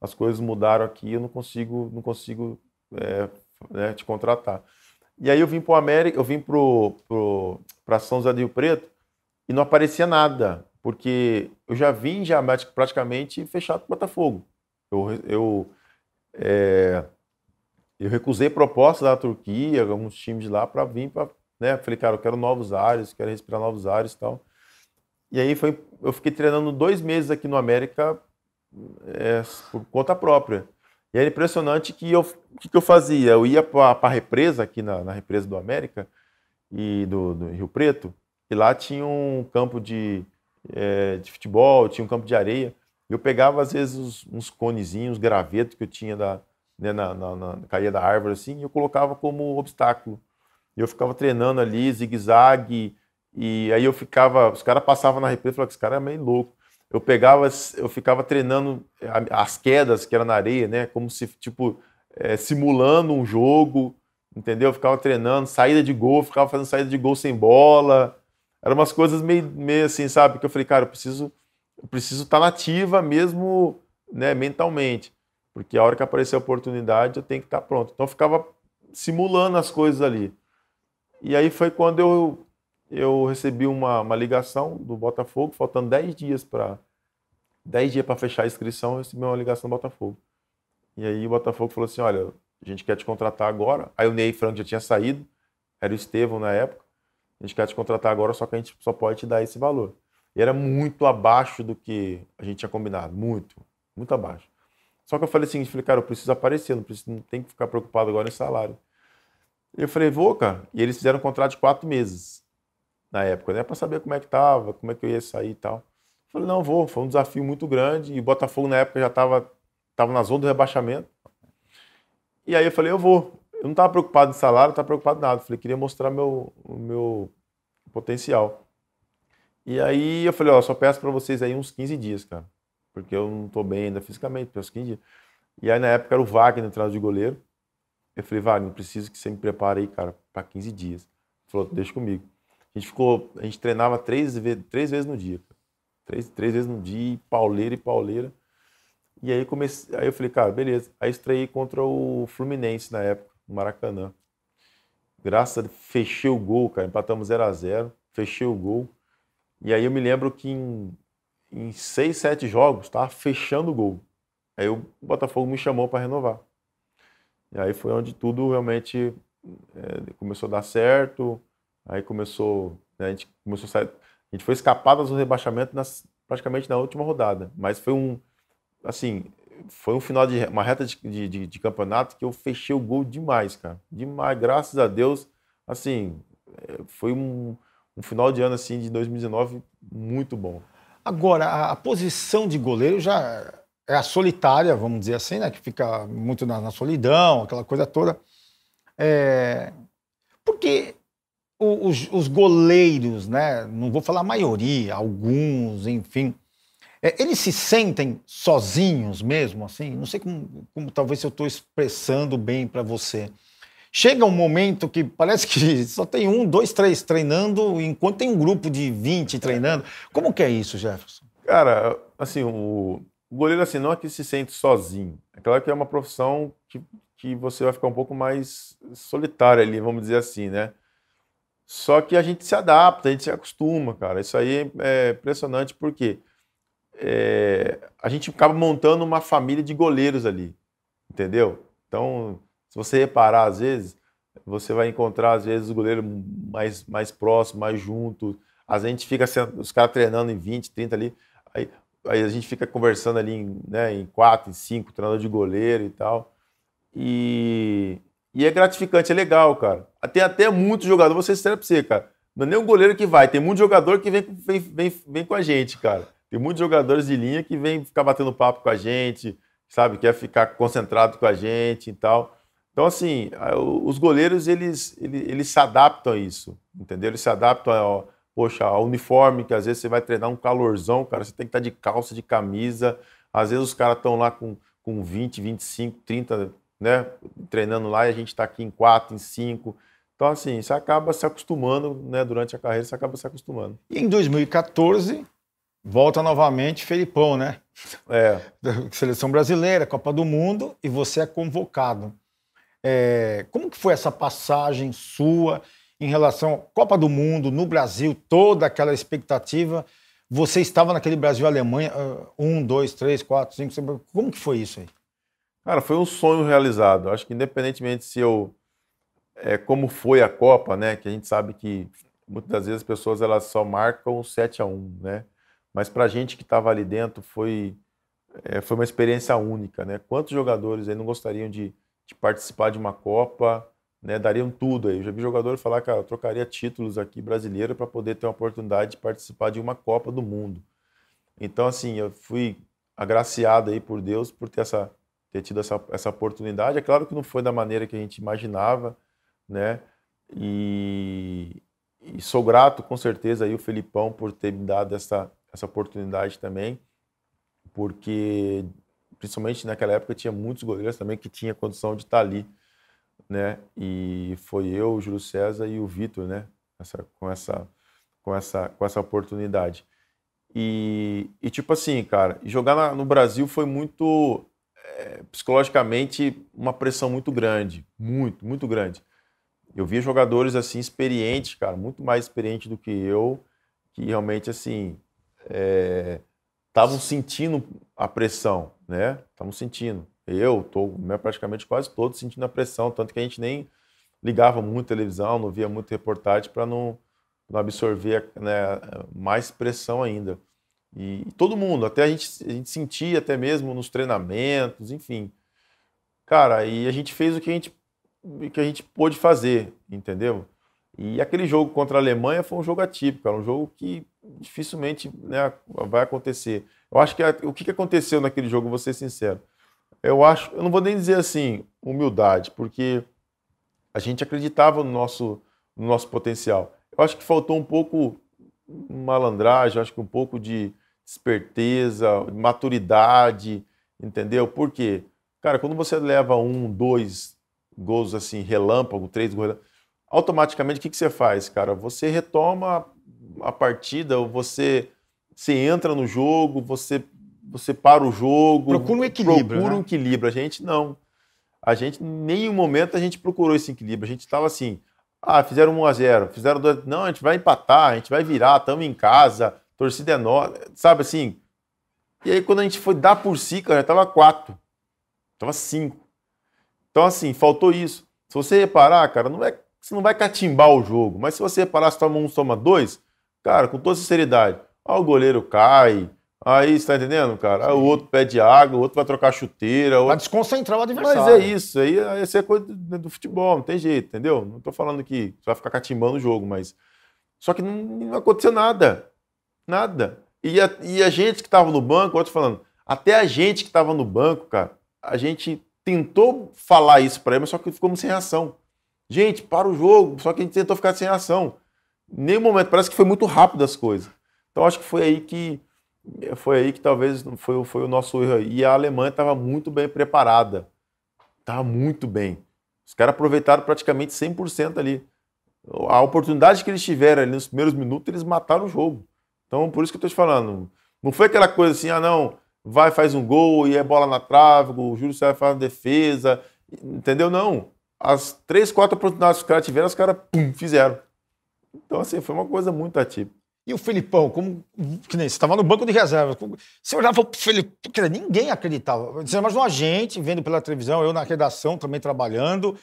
as coisas mudaram aqui, eu não consigo, não consigo é, né, te contratar. E aí eu vim pro América, eu vim pro, pro, São José do Rio Preto e não aparecia nada, porque eu já vim já praticamente fechado com o Botafogo. Eu, eu, é, eu recusei propostas da Turquia, alguns times lá, para vir para. Né? Falei, cara, eu quero novos ares, quero respirar novos ares e tal. E aí foi, eu fiquei treinando dois meses aqui no América é, por conta própria. E era impressionante que eu, que, que eu fazia? Eu ia para a represa, aqui na, na, represa do América, e do, do, Rio Preto, e lá tinha um campo de, é, de futebol, tinha um campo de areia. Eu pegava, às vezes, uns, uns conezinhos, gravetos que eu tinha da, né, na, na, na, caía da árvore assim, e eu colocava como obstáculo. E eu ficava treinando ali, zigue-zague, e aí eu ficava, os caras passavam na represa e falavam que esse cara é meio louco eu pegava, eu ficava treinando eh, as quedas que era na areia, né? Como se, tipo, é, simulando um jogo, entendeu? Eu ficava treinando, saída de gol, ficava fazendo saída de gol sem bola. Eram umas coisas meio, meio assim, sabe? Que eu falei, cara, eu preciso eu preciso estar tá nativa mesmo, né, mentalmente. Porque a hora que aparecer a oportunidade, eu tenho que estar tá pronto. Então eu ficava simulando as coisas ali. E aí foi quando eu eu recebi uma, uma ligação do Botafogo, faltando 10 dias para 10 dias para fechar a inscrição, eu recebi uma ligação do Botafogo. E aí o Botafogo falou assim: olha, a gente quer te contratar agora. Aí o Ney Franco já tinha saído, era o Estevão na época. A gente quer te contratar agora, só que a gente só pode te dar esse valor. E era muito abaixo do que a gente tinha combinado, muito, muito abaixo. Só que eu falei assim, falei, cara, eu preciso aparecer, não, preciso, não tem que ficar preocupado agora em salário. Eu falei, vou, cara. E eles fizeram um contrato de quatro meses na época, né? Para saber como é que tava, como é que eu ia sair e tal. Falei, não, vou. Foi um desafio muito grande. E o Botafogo, na época, já estava tava na zona do rebaixamento. E aí eu falei, eu vou. Eu não estava preocupado em salário, não estava preocupado em nada. Falei, queria mostrar meu, o meu potencial. E aí eu falei, ó, só peço para vocês aí uns 15 dias, cara. Porque eu não estou bem ainda fisicamente, peço 15 dias. E aí na época era o Wagner atrás de goleiro. Eu falei, Wagner, preciso que você me prepare aí, cara, para 15 dias. Ele falou, deixa comigo. A gente ficou, a gente treinava três, três vezes no dia, três, três vezes no dia, pauleira e pauleira. E aí comecei, aí eu falei, cara, beleza. Aí estreiei contra o Fluminense na época, no Maracanã. Graças a Deus, fechei o gol, cara, empatamos 0 a 0 fechei o gol. E aí eu me lembro que em, em seis, sete jogos, tava fechando o gol. Aí o Botafogo me chamou para renovar. E aí foi onde tudo realmente é, começou a dar certo. Aí começou, né, a gente começou a sair, a gente foi escapado do rebaixamento nas, praticamente na última rodada, mas foi um, assim, foi um final de uma reta de, de, de campeonato que eu fechei o gol demais, cara, demais, graças a Deus, assim, eh, foi um, um final de ano assim de 2019 muito bom. Agora, a, a posição de goleiro já é a solitária, vamos dizer assim, né? Que fica muito na, na solidão, aquela coisa toda. É... Porque os, os goleiros, né? Não vou falar a maioria, alguns, enfim. É, eles se sentem sozinhos mesmo, assim? Não sei como, como talvez eu estou expressando bem para você. Chega um momento que parece que (laughs) só tem um, dois, três treinando, enquanto tem um grupo de 20 treinando. Como que é isso, Jefferson? Cara, assim, o, o goleiro assim, não é que se sente sozinho. É claro que é uma profissão que, que você vai ficar um pouco mais solitário ali, vamos dizer assim, né? Só que a gente se adapta, a gente se acostuma, cara. Isso aí é impressionante porque é, a gente acaba montando uma família de goleiros ali, entendeu? Então, se você reparar, às vezes, você vai encontrar, às vezes, o goleiro mais, mais próximo, mais junto. Às vezes, a gente fica, os caras treinando em 20, 30 ali. Aí, aí a gente fica conversando ali em, né, em quatro, em cinco, treinando de goleiro e tal. E e é gratificante, é legal, cara. Tem até muito jogador, você sincero pra você, cara. Não é nem o goleiro que vai, tem muito jogador que vem, vem, vem, vem com a gente, cara. Tem muitos jogadores de linha que vem ficar batendo papo com a gente, sabe? Quer ficar concentrado com a gente e tal. Então, assim, os goleiros, eles, eles, eles se adaptam a isso, entendeu? Eles se adaptam ao, poxa, ao uniforme, que às vezes você vai treinar um calorzão, cara, você tem que estar tá de calça, de camisa. Às vezes os caras estão lá com, com 20, 25, 30, né? Treinando lá e a gente está aqui em quatro, em cinco. Então, assim, você acaba se acostumando, né? Durante a carreira, você acaba se acostumando. E em 2014, volta novamente Felipão, né? É. (laughs) Seleção brasileira, Copa do Mundo, e você é convocado. É... como que foi essa passagem sua em relação à Copa do Mundo, no Brasil, toda aquela expectativa? Você estava naquele Brasil-Alemanha, ah, um, dois, três, quatro, cinco, como que foi isso aí? Cara, foi um sonho realizado. Acho que independentemente se eu é, como foi a Copa, né? Que a gente sabe que muitas das vezes as pessoas elas só marcam 7 a 1, né? Mas para a gente que estava ali dentro foi é, foi uma experiência única, né? Quantos jogadores aí não gostariam de, de participar de uma Copa, né? Dariam tudo aí. Eu já vi jogador falar, cara, eu trocaria títulos aqui brasileiro para poder ter uma oportunidade de participar de uma Copa do Mundo. Então assim, eu fui agraciado aí por Deus por ter essa ter tido essa, essa oportunidade. É claro que não foi da maneira que a gente imaginava, né? E, e sou grato, com certeza, aí o Felipão por ter me dado essa, essa oportunidade também, porque principalmente naquela época tinha muitos goleiros também que tinha condição de estar tá ali, né? E foi eu, o Júlio César e o Vitor, né? Essa, com essa com essa com essa oportunidade. E, e tipo assim, cara, jogar na, no Brasil foi muito é, psicologicamente uma pressão muito grande, muito, muito grande. Eu via jogadores assim experientes, cara, muito mais experientes do que eu, que realmente assim estavam eh, é, sentindo a pressão, né? Estavam sentindo. Eu tô é praticamente quase todos sentindo a pressão, tanto que a gente nem ligava muito televisão, não via muito reportagem para não, não absorver né, mais pressão ainda. E, todo mundo, até a gente, a gente sentia até mesmo nos treinamentos, enfim. Cara, e a gente fez o que a gente, que a gente pôde fazer, entendeu? E aquele jogo contra a Alemanha foi um jogo atípico, era um jogo que dificilmente né, vai acontecer. Eu acho que a, o que aconteceu naquele jogo, vou ser sincero. Eu acho, eu não vou nem dizer assim, humildade, porque a gente acreditava no nosso, no nosso potencial. Eu acho que faltou um pouco malandragem, acho que um pouco de, esperteza, maturidade, entendeu? Por quê? Cara, quando você leva um, dois gols assim, relâmpago, três gols, automaticamente o que, que você faz, cara? Você retoma a partida, você, se entra no jogo, você, você para o jogo. Procura um equilíbrio. Procura né? um equilíbrio. A gente não. A gente, em nenhum momento, a gente procurou esse equilíbrio. A gente estava assim, ah, fizeram 1 a 0 fizeram 2 Não, a gente vai empatar, a gente vai virar, estamos em casa, torcida é nossa, sabe assim? E aí quando a gente foi dar por si, cara, já tava quatro, tava cinco. Então assim, faltou isso. Se você reparar, cara, não é, você não vai catimbar o jogo, mas se você reparar se toma um, toma dois, cara, com toda sinceridade, ah, o goleiro cai, Aí, você tá entendendo, cara? Aí, ah, o outro pede água, o outro vai trocar chuteira. Outro... Vai desconcentrar o adversário. Mas é isso, aí essa é coisa né, do futebol, não tem jeito, entendeu? Não tô falando que você vai ficar catimbando o jogo, mas. Só que não, não aconteceu nada. Nada. E a, e a gente que estava no banco, outro falando, até a gente que estava no banco, cara, a gente tentou falar isso para ele, mas só que ficamos sem reação. Gente, para o jogo, só que a gente tentou ficar sem reação. Nenhum momento, parece que foi muito rápido as coisas. Então acho que foi aí que foi aí que talvez foi, foi o nosso erro. E a Alemanha estava muito bem preparada. Estava muito bem. Os caras aproveitaram praticamente 100% ali. A oportunidade que eles tiveram ali nos primeiros minutos, eles mataram o jogo. Então, por isso que eu estou te falando. Não foi aquela coisa assim, ah, não, vai, faz um gol e é bola na trave, o Júlio César faz defesa. Entendeu? Não. As três, quatro oportunidades que os caras tiveram, os caras, pum, fizeram. Então, assim, foi uma coisa muito ativa. E o Felipão, como que nem você estava no banco de reservas, você olhava o Felipão, ninguém acreditava. Você imagina a gente vendo pela televisão, eu na redação também trabalhando,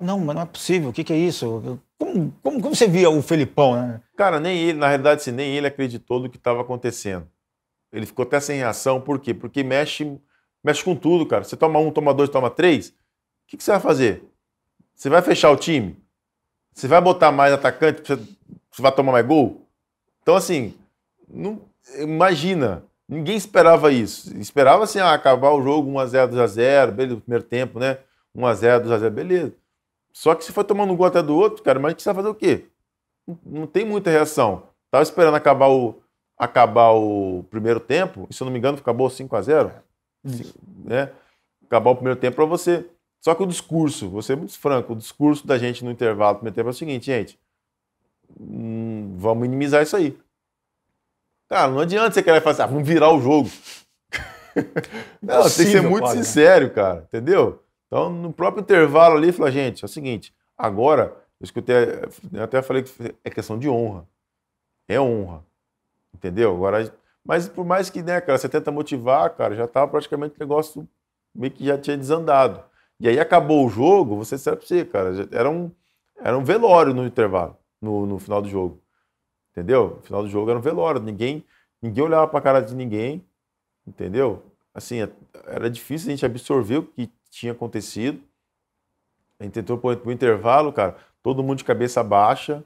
não, mas não é possível. O que, que é isso? Como, como, como, você via o Felipão, né? Cara, nem ele, na realidade, assim, nem ele acreditou no que estava acontecendo. Ele ficou até sem reação, por quê? Porque mexe, mexe com tudo, cara. Você toma um, toma dois, toma três, o que, que você vai fazer? Você vai fechar o time? Você vai botar mais atacante? Você vai tomar mais gol? Então, assim, não, imagina, ninguém esperava isso. Esperava assim, ah, acabar o jogo 1x0, 2x0, beleza, primeiro tempo, né? 1x0, 2x0, beleza. Só que se foi tomando um gol até do outro, cara, mas a gente vai fazer o quê? Não, tem muita reação. Tava esperando acabar o, acabar o primeiro tempo, e se eu não me engano, acabou 5 a 0 é. né? Acabar o primeiro tempo para você. Só que o discurso, você ser muito franco, o discurso da gente no intervalo do primeiro tempo é o seguinte, gente. Hum, vamos minimizar isso aí. Cara, não adianta você querer fazer, ah, vamos virar o jogo. (laughs) não, Possível, tem que ser muito pode, né? sincero, né? cara, entendeu? Então, no próprio intervalo ali, falou, gente, é o seguinte, agora, eu escutei, eu até falei que é questão de honra. É honra. Entendeu? Agora, mas por mais que, né, cara, você tenta motivar, cara, já estava tá praticamente o negócio meio que já tinha desandado. E aí acabou o jogo, você sabe pra você, cara, era um, era um velório no intervalo, no, no final do jogo. Entendeu? No final do jogo era um velório, ninguém, ninguém olhava pra cara de ninguém, entendeu? Assim, é, era difícil a gente absorver o que tinha acontecido. A gente tentou por pro intervalo, cara, todo mundo de cabeça baixa.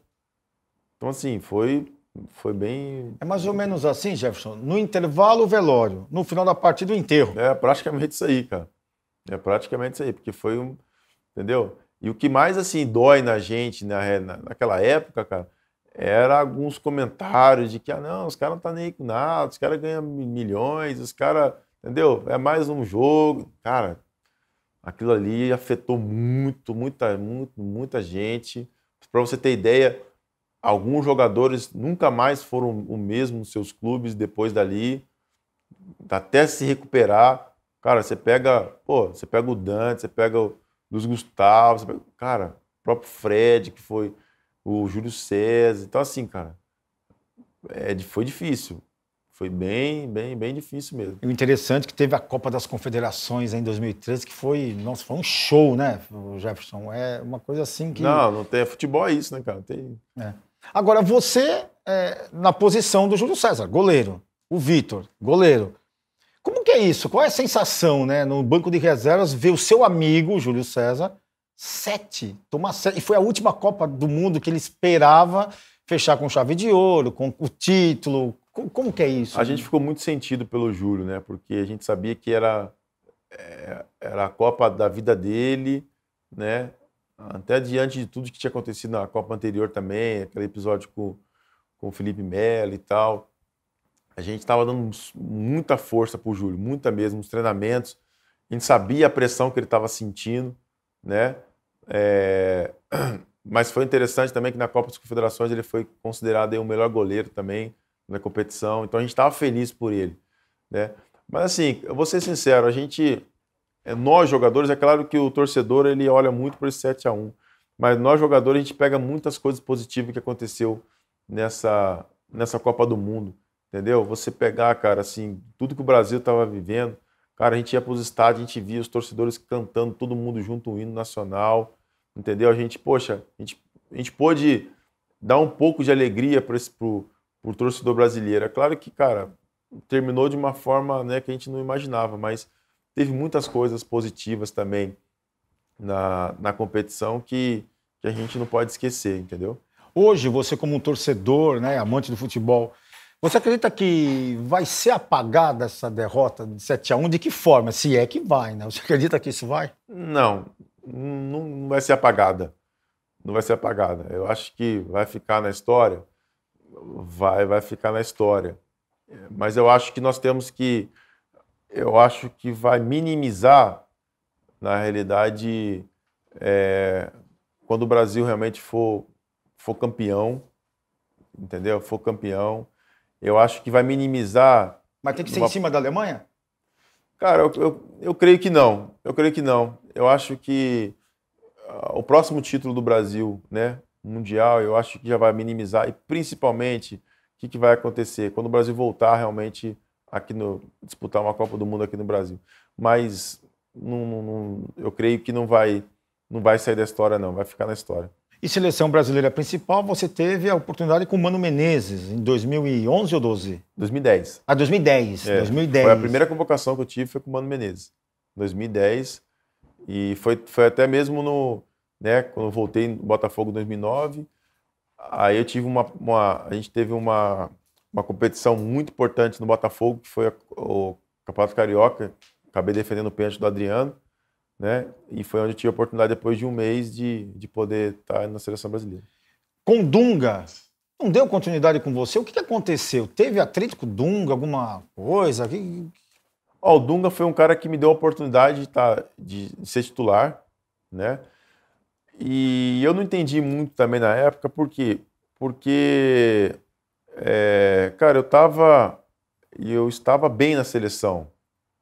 Então, assim, foi, foi bem. É mais ou menos assim, Jefferson. No intervalo, o velório. No final da partida, o enterro. É praticamente isso aí, cara. É praticamente isso aí, porque foi um. Entendeu? E o que mais, assim, dói na gente na, é, naquela época, cara, era alguns comentários de que, ah, não, os caras não estão tá nem aí com nada, os caras ganham milhões, os caras. Entendeu? É mais um jogo. Cara, Aquilo ali afetou muito, muita, muito, muita gente. Para você ter ideia, alguns jogadores nunca mais foram o mesmo nos seus clubes depois dali, até se recuperar. Cara, você pega, pô, você pega o Dante, você pega o Luiz Gustavo, você pega, cara, o próprio Fred, que foi o Júlio César. Então, assim, cara, é, foi difícil. Foi bem, bem, bem difícil mesmo. E o interessante é que teve a Copa das Confederações em 2013, que foi, nossa, foi um show, né, Jefferson? É uma coisa assim que. Não, não tem. É futebol é isso, né, cara? Tem... É. Agora, você, é, na posição do Júlio César, goleiro. O Vitor, goleiro. Como que é isso? Qual é a sensação, né, no banco de reservas, ver o seu amigo, Júlio César, sete, tomar sete. E foi a última Copa do Mundo que ele esperava fechar com chave de ouro, com o título, como, como que é isso? A gente ficou muito sentido pelo Júlio, né? Porque a gente sabia que era, é, era a Copa da vida dele, né? Até diante de tudo que tinha acontecido na Copa anterior também, aquele episódio com, com o Felipe Melo e tal. A gente estava dando muita força para o Júlio, muita mesmo, nos treinamentos. A gente sabia a pressão que ele estava sentindo, né? É... (clears throat) Mas foi interessante também que na Copa das Confederações ele foi considerado aí, o melhor goleiro também na competição. Então a gente estava feliz por ele, né? Mas assim, eu vou ser sincero, a gente, eh, nós jogadores, é claro que o torcedor ele olha muito para esse 7 a 1 mas nós jogadores a gente pega muitas coisas positivas que aconteceu nessa, nessa Copa do Mundo, entendeu? Você pegar, cara, assim, tudo que o Brasil estava vivendo, cara, a gente ia para os estádios, a gente via os torcedores cantando, todo mundo junto, o um hino nacional, entendeu? A gente, poxa, a gente, a gente pôde dar um pouco de alegria para por torcedor brasileiro. É claro que, cara, terminou de uma forma né, que a gente não imaginava, mas teve muitas coisas positivas também na, na competição que, que a gente não pode esquecer, entendeu? Hoje, você como um torcedor, né, amante do futebol, você acredita que vai ser apagada essa derrota de 7 a 1 De que forma? Se é que vai, né? Você acredita que isso vai? Não, não vai ser apagada. Não vai ser apagada. Eu acho que vai ficar na história vai, vai ficar na história. Mas eu acho que nós temos que. Eu acho que vai minimizar, na realidade, é, quando o Brasil realmente for, for campeão, entendeu? For campeão, eu acho que vai minimizar. Mas tem que ser uma... em cima da Alemanha? Cara, eu, eu, eu, creio que não. Eu creio que não. Eu acho que uh, o próximo título do Brasil, né? mundial, eu acho que já vai minimizar e principalmente o que, que vai acontecer quando o Brasil voltar realmente aqui no disputar uma Copa do Mundo aqui no Brasil. Mas não, não, eu creio que não vai não vai sair da história não, vai ficar na história. E seleção brasileira principal, você teve a oportunidade com o Mano Menezes em 2011 ou 12? 2010. Ah, 2010. É, 2010. Foi a primeira convocação que eu tive foi com o Mano Menezes. 2010 e foi, foi até mesmo no né? Quando eu voltei no Botafogo em 2009, aí eu tive uma, uma a gente teve uma uma competição muito importante no Botafogo, que foi a, o Campeonato Carioca. Acabei defendendo o pênalti do Adriano, né? E foi onde eu tive a oportunidade, depois de um mês, de, de poder estar na seleção brasileira. Com Dunga, não deu continuidade com você. O que, que aconteceu? Teve atrito com o Dunga, alguma coisa? Que... Oh, o Dunga foi um cara que me deu a oportunidade de, tá, de ser titular, né? E eu não entendi muito também na época, por quê? Porque, é, cara, eu tava, eu estava bem na seleção,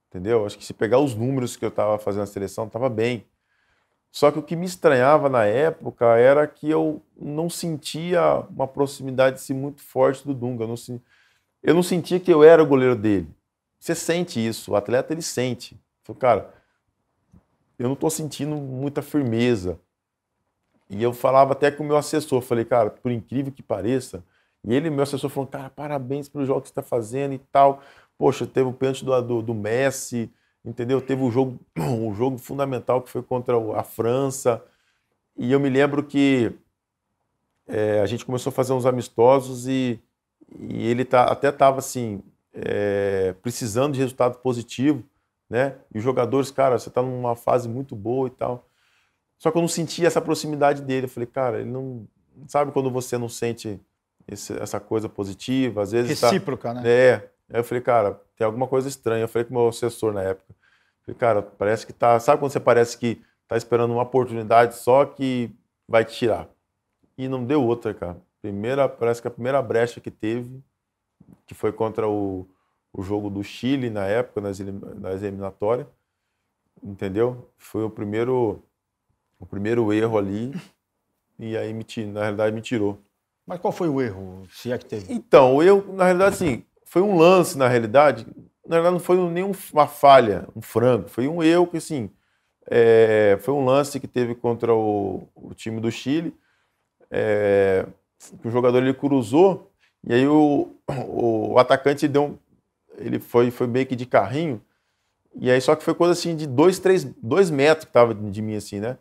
entendeu? Acho que se pegar os números que eu estava fazendo na seleção, estava bem. Só que o que me estranhava na época era que eu não sentia uma proximidade assim, muito forte do Dunga. Eu não, eu não sentia que eu era o goleiro dele. Você sente isso, o atleta ele sente. Falei, cara, eu não estou sentindo muita firmeza. E eu falava até com o meu assessor, falei, cara, por incrível que pareça, e ele, meu assessor, falou, cara, parabéns pelo jogo que você está fazendo e tal. Poxa, teve o pênalti do, do, do, Messi, entendeu? Teve o jogo, (clears throat) o jogo fundamental que foi contra a França. E eu me lembro que é, a gente começou a fazer uns amistosos e, e ele tá, até estava assim, é, precisando de resultado positivo, né? E os jogadores, cara, você está numa fase muito boa e tal. Só que eu não sentia essa proximidade dele. Eu falei, cara, ele não. Sabe quando você não sente esse, essa coisa positiva? Às vezes. Tá Recíproca, tá... né? É. Aí eu falei, cara, tem alguma coisa estranha. Eu falei com o meu assessor na época. Eu falei, cara, parece que tá. Sabe quando você parece que tá esperando uma oportunidade só que vai te tirar? E não deu outra, cara. Primeira, parece que a primeira brecha que teve, que foi contra o, o jogo do Chile na época, nas, nas eliminatórias, entendeu? Foi o primeiro o primeiro erro ali e aí me tirou, na realidade me tirou. Mas qual foi o erro, se é que teve? Então, eu, na realidade, assim, foi um lance, na realidade, na verdade não foi nenhuma falha, um frango, foi um erro que, assim, é, foi um lance que teve contra o, o time do Chile, é, que o jogador ele cruzou e aí o, o atacante deu um, ele foi, foi meio que de carrinho, e aí só que foi coisa assim de dois, três, dois metros que tava de mim assim, né?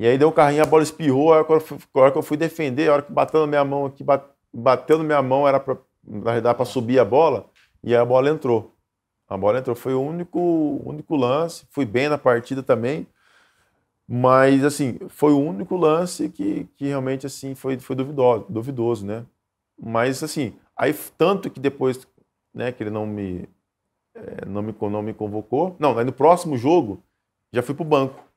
E aí deu o um carrinho, a bola espirrou, a hora, que eu fui defender, a hora que bateu na minha mão aqui, bateu na minha mão, era pra, na verdade para subir a bola, e a bola entrou. A bola entrou, foi o único, único lance, fui bem na partida também, mas assim, foi o único lance que, que realmente assim foi, foi duvidoso, duvidoso, né? Mas assim, aí tanto que depois, né, que ele não me, é, não me, não me convocou. Não, aí no próximo jogo já fui pro banco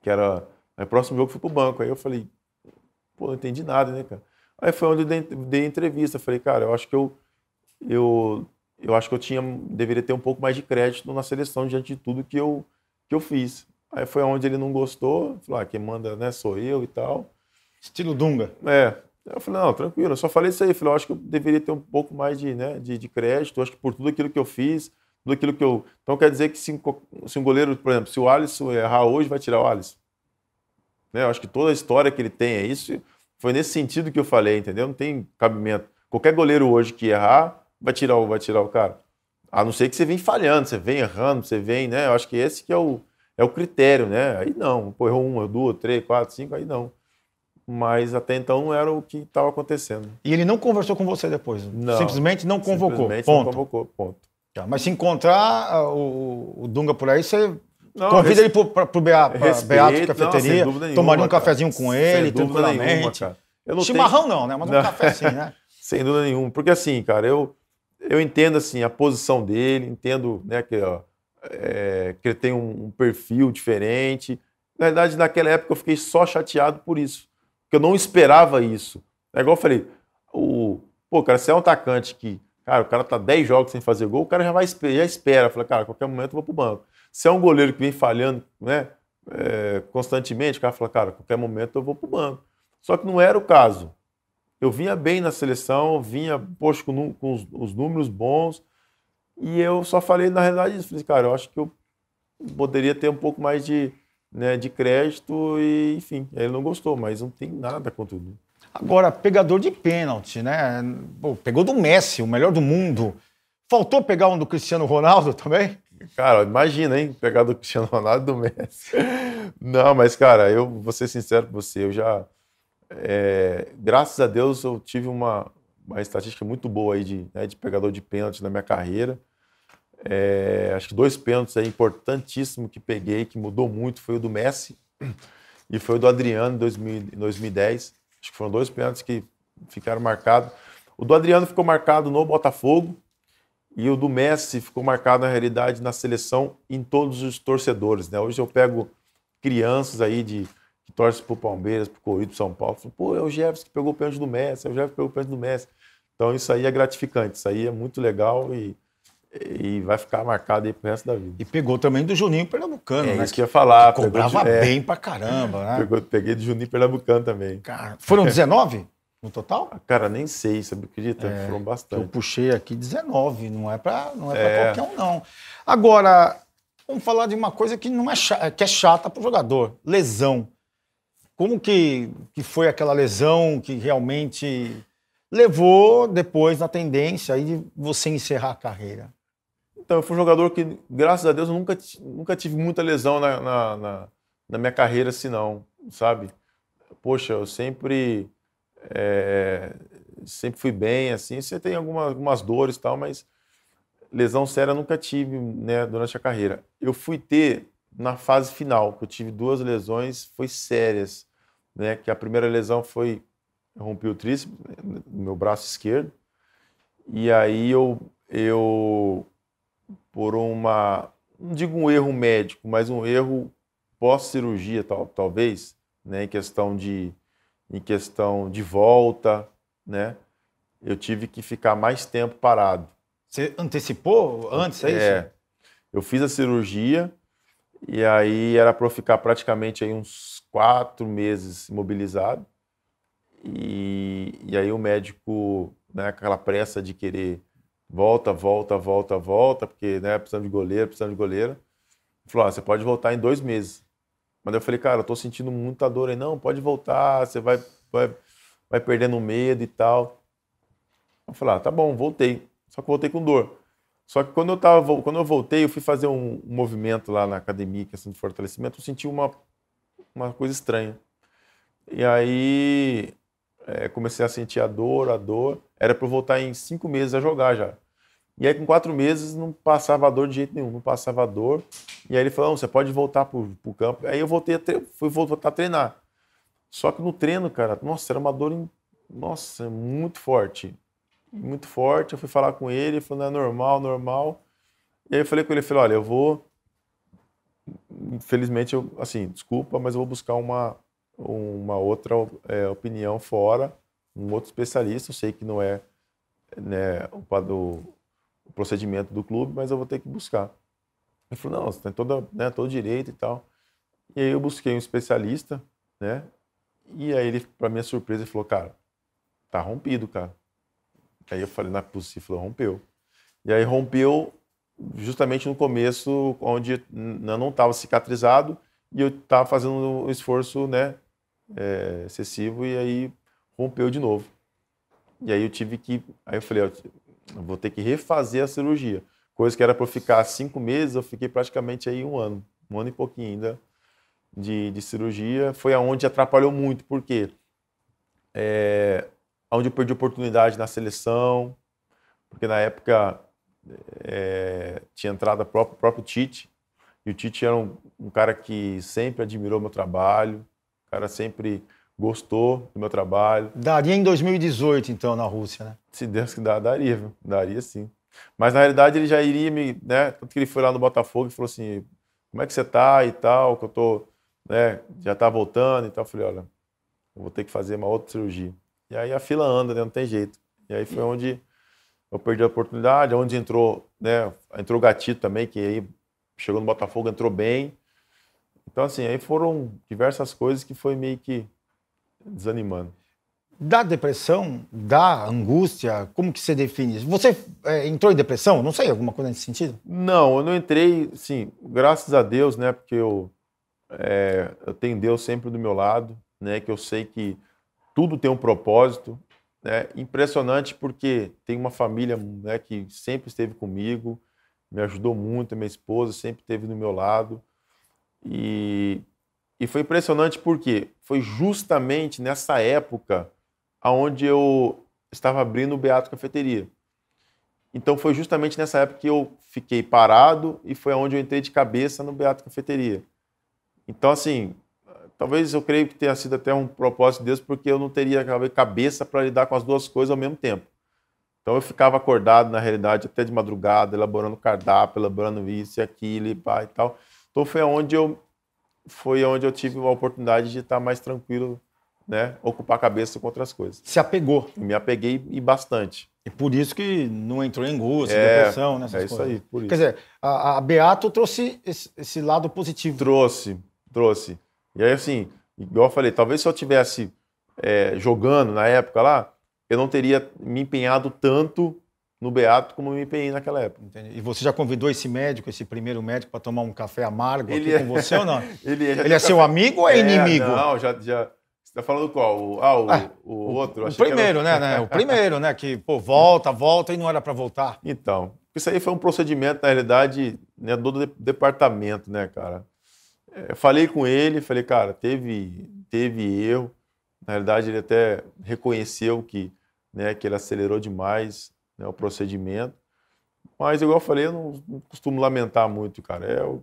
que era. Aí né, próximo jogo foi pro banco. Aí eu falei, pô, não entendi nada, né, cara? Aí foi onde eu dei, dei entrevista. Falei, cara, eu acho que eu, eu, eu acho que eu tinha, deveria ter um pouco mais de crédito na seleção diante de tudo que eu, que eu fiz. Aí foi onde ele não gostou, falou, ah, quem manda, né, sou eu e tal. Estilo Dunga. É. Eu falei, não, tranquilo, eu só falei isso aí. Falei, eu acho que eu deveria ter um pouco mais de, né, de, de crédito, eu acho que por tudo aquilo que eu fiz, tudo aquilo que eu. Então quer dizer que se, se um goleiro, por exemplo, se o Alisson errar hoje, vai tirar o Alisson. Né? Eu acho que toda a história que ele tem é isso. Foi nesse sentido que eu falei, entendeu? Não tem cabimento. Qualquer goleiro hoje que errar, vai tirar o, vai tirar o cara. A não ser que você vem falhando, você vem errando, você vem, né? Eu acho que esse que é o, é o critério, né? Aí não, pô, errou uma, duas, três, quatro, cinco, aí não mas até então não era o que estava acontecendo. E ele não conversou com você depois? Não. Simplesmente não convocou. Simplesmente ponto. não convocou, ponto. Tá, mas se encontrar ah, o, o Dunga por aí, você não, Convida ele pro, pro Beato, Beato Cafeteria, tomaria um cafezinho com ele, sem tranquilamente. Nenhuma, não Chimarrão tenho... não, né? Mas um café sim, né? (laughs) sem dúvida nenhuma. Porque assim, cara, eu, eu entendo assim a posição dele, entendo né, que, ó, é, que ele tem um, um, perfil diferente. Na verdade, naquela época eu fiquei só chateado por isso. Porque eu não esperava isso. É igual eu falei, o, pô, cara, você é um atacante que Cara, o cara tá 10 jogos sem fazer gol, o cara já vai já espera. Fala, cara, qualquer momento eu vou pro banco. Se é um goleiro que vem falhando né, é, constantemente, o cara fala, cara, qualquer momento eu vou pro banco. Só que não era o caso. Eu vinha bem na seleção, vinha, poxa, com, com os, os, números bons. E eu só falei, na realidade, isso. Falei, cara, eu acho que eu poderia ter um pouco mais de, né, de crédito e, enfim, ele não gostou, mas não tem nada contra o Agora, pegador de pênalti, né? Pô, pegou do Messi, o melhor do mundo. Faltou pegar um do Cristiano Ronaldo também? Cara, imagina, hein? Pegar do Cristiano Ronaldo e do Messi. Não, mas, cara, eu vou ser sincero com você. Eu já. É, graças a Deus, eu tive uma, uma estatística muito boa aí de, né, de pegador de pênalti na minha carreira. É, acho que dois pênaltis aí importantíssimo que peguei, que mudou muito, foi o do Messi e foi o do Adriano em 2010. Acho que foram dois pênaltis que ficaram marcados. O do Adriano ficou marcado no Botafogo e o do Messi ficou marcado, na realidade, na seleção em todos os torcedores. Né? Hoje eu pego crianças aí de, que torcem para o Palmeiras, para o Corinthians, São Paulo. Falo, Pô, é o Jefferson que pegou o pênalti do Messi, é o Jefferson que pegou o pênalti do Messi. Então isso aí é gratificante, isso aí é muito legal e e vai ficar marcado aí pro resto da vida. E pegou também do Juninho Pernambucano, é, né? Isso que ia falar. Que cobrava de, é. bem é, pra caramba, né? Pegou, peguei do Juninho Pernambucano também. Cara, foram 19 (laughs) no total? Ah, cara, nem sei, você acredita? É, foram bastante. Eu puxei aqui 19, não é pra, não é pra é. qualquer um, não. Agora, vamos falar de uma coisa que, não é, chata, que é chata pro jogador, lesão. Como que, que foi aquela lesão que realmente levou depois na tendência aí de você encerrar a carreira? Então, eu fui um jogador que, graças a Deus, eu nunca, nunca tive muita lesão na, na, na, na minha carreira, assim, não, sabe? Poxa, eu sempre, é, sempre fui bem, assim. Você tem algumas, algumas dores e tal, mas lesão séria nunca tive, né, durante a carreira. Eu fui ter na fase final, que eu tive duas lesões, foi sérias, né? Que a primeira lesão foi rompi o tríceps né, no meu braço esquerdo. E aí eu eu por uma, não digo um erro médico, mas um erro pós-cirurgia, tal, talvez, né, em questão de em questão de volta, né? Eu tive que ficar mais tempo parado. Você antecipou antes, é, isso? É. Eu fiz a cirurgia e aí era para eu ficar praticamente aí uns quatro meses imobilizado. E, e aí o médico, né, aquela pressa de querer Volta, volta, volta, volta, porque né, precisamos de goleiro, precisamos de goleiro. Ele falou: ah, você pode voltar em dois meses. Mas eu falei, cara, eu tô sentindo muita dor aí. Não, pode voltar, você vai, vai, vai perdendo medo e tal. Eu falei, ah, tá bom, voltei. Só que voltei com dor. Só que quando eu, tava, quando eu voltei, eu fui fazer um, um movimento lá na academia, que assim, de fortalecimento, eu senti uma, uma coisa estranha. E aí é, comecei a sentir a dor, a dor. Era para eu voltar em cinco meses a jogar já. E aí, com quatro meses, não passava dor de jeito nenhum, não passava dor. E aí ele falou: você pode voltar pro, pro campo. Aí eu voltei a tre... fui voltar a treinar. Só que no treino, cara, nossa, era uma dor in... nossa, muito forte. Muito forte. Eu fui falar com ele, ele falou: não é normal, normal. E aí eu falei com ele: falei, olha, eu vou. Infelizmente, eu, assim, desculpa, mas eu vou buscar uma, uma outra é, opinião fora um outro especialista. Eu sei que não é né, o, o, o, procedimento do clube, mas eu vou ter que buscar. Ele falou, não, você tem toda, né, todo direito e tal. E aí eu busquei um especialista, né? E aí ele, para minha surpresa, ele falou, cara, tá rompido, cara. Aí eu falei, não é possível, rompeu. E aí rompeu justamente no começo, onde né, não estava cicatrizado e eu estava fazendo um esforço, né, é, excessivo e aí rompeu de novo. E aí eu tive que. Aí eu falei, ó, vou ter que refazer a cirurgia. Coisa que era para eu ficar cinco meses, eu fiquei praticamente aí um ano, um ano e pouquinho ainda de, de cirurgia. Foi aonde atrapalhou muito, porque é, onde eu perdi oportunidade na seleção, porque na época é, tinha entrada o próprio, próprio Tite, e o Tite era um, um cara que sempre admirou meu trabalho, cara sempre gostou do meu trabalho. Daria em 2018, então, na Rússia, né? Se Deus que dá, daria, viu? Daria sim. Mas na realidade ele já iria me. Né? Tanto que ele foi lá no Botafogo e falou assim: como é que você tá e tal, que eu tô. Né? Já tá voltando e tal. Eu falei: olha, eu vou ter que fazer uma outra cirurgia. E aí a fila anda, né? Não tem jeito. E aí foi onde eu perdi a oportunidade, onde entrou, né? Entrou o Gatito também, que aí chegou no Botafogo, entrou bem. Então, assim, aí foram diversas coisas que foi meio que desanimando. Da depressão, da angústia, como que você define isso? Você é, entrou em depressão? Não sei, alguma coisa nesse sentido? Não, eu não entrei, sim, graças a Deus, né? Porque eu, é, eu tenho Deus sempre do meu lado, né? Que eu sei que tudo tem um propósito. Né? Impressionante porque tem uma família né, que sempre esteve comigo, me ajudou muito, minha esposa sempre esteve do meu lado. E e foi impressionante porque foi justamente nessa época aonde eu estava abrindo o Beato Cafeteria. Então foi justamente nessa época que eu fiquei parado e foi aonde eu entrei de cabeça no Beato Cafeteria. Então assim, talvez eu creio que tenha sido até um propósito de Deus porque eu não teria cabeça para lidar com as duas coisas ao mesmo tempo. Então eu ficava acordado na realidade até de madrugada, elaborando cardápio, elaborando isso e aquilo e pá e tal. Então foi aonde eu foi onde eu tive uma oportunidade de estar mais tranquilo, né? Ocupar a cabeça com outras coisas. Se apegou. Me apeguei e bastante. E por isso que não entrou em angústia, é, depressão, nessas né, coisas. É isso coisas. aí, por isso. Quer dizer, a, a Beato trouxe esse, esse, lado positivo. Trouxe, trouxe. E aí, assim, igual eu falei, talvez se eu tivesse é, jogando na época lá, eu não teria me empenhado tanto no Beato como MPI naquela época. Entendi. E você já convidou esse médico, esse primeiro médico, para tomar um café amargo ele aqui é... com você ou não? (laughs) ele é, ele é seu amigo ou é, (laughs) é inimigo? Não, já, já... Você está falando qual? O, ah, o, ah, o outro. O primeiro, era... Né, né, O (laughs) primeiro, né? Que, pô, volta, volta e não era para voltar. Então, isso aí foi um procedimento, na realidade, né, do departamento, né, cara? É, falei com ele, falei, cara, teve, teve erro. Na realidade, ele até reconheceu que, né, que ele acelerou demais né, o procedimento. Mas, igual eu falei, eu não, não costumo lamentar muito, cara. É,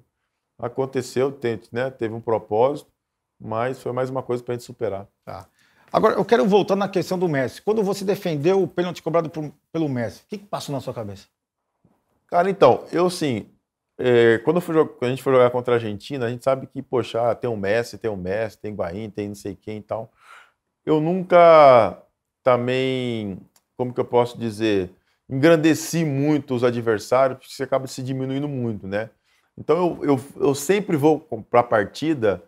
aconteceu, teve, né, teve um propósito, mas foi mais uma coisa para a gente superar. Tá. Agora, eu quero voltar na questão do Messi. Quando você defendeu o pênalti cobrado por, pelo Messi, o que, que, passou na sua cabeça? Cara, então, eu sim. É, quando, fui, quando, a gente foi jogar contra a Argentina, a gente sabe que, poxa, ah, tem o Messi, tem o Messi, tem o tem não sei quem e tal. Eu nunca também, como que eu posso dizer, engrandeci muito os adversários, porque você acaba se diminuindo muito, né? Então eu, eu, eu sempre vou para a partida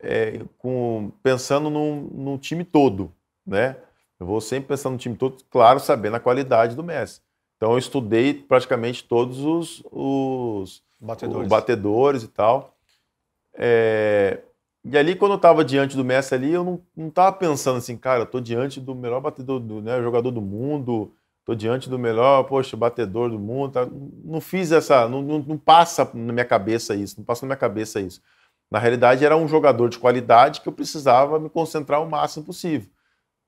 é, com, pensando no, no time todo, né? Eu vou sempre pensando no time todo, claro, sabendo a qualidade do Messi. Então eu estudei praticamente todos os, os batedores. Os batedores e tal. É, e ali, quando eu estava diante do Messi ali, eu não, não pensando assim, cara, eu estou diante do melhor batedor, do né, jogador do mundo, Estou diante do melhor, poxa, batedor do mundo. Tá? Não fiz essa. Não, não, não passa na minha cabeça isso. Não passa na minha cabeça isso. Na realidade, era um jogador de qualidade que eu precisava me concentrar o máximo possível.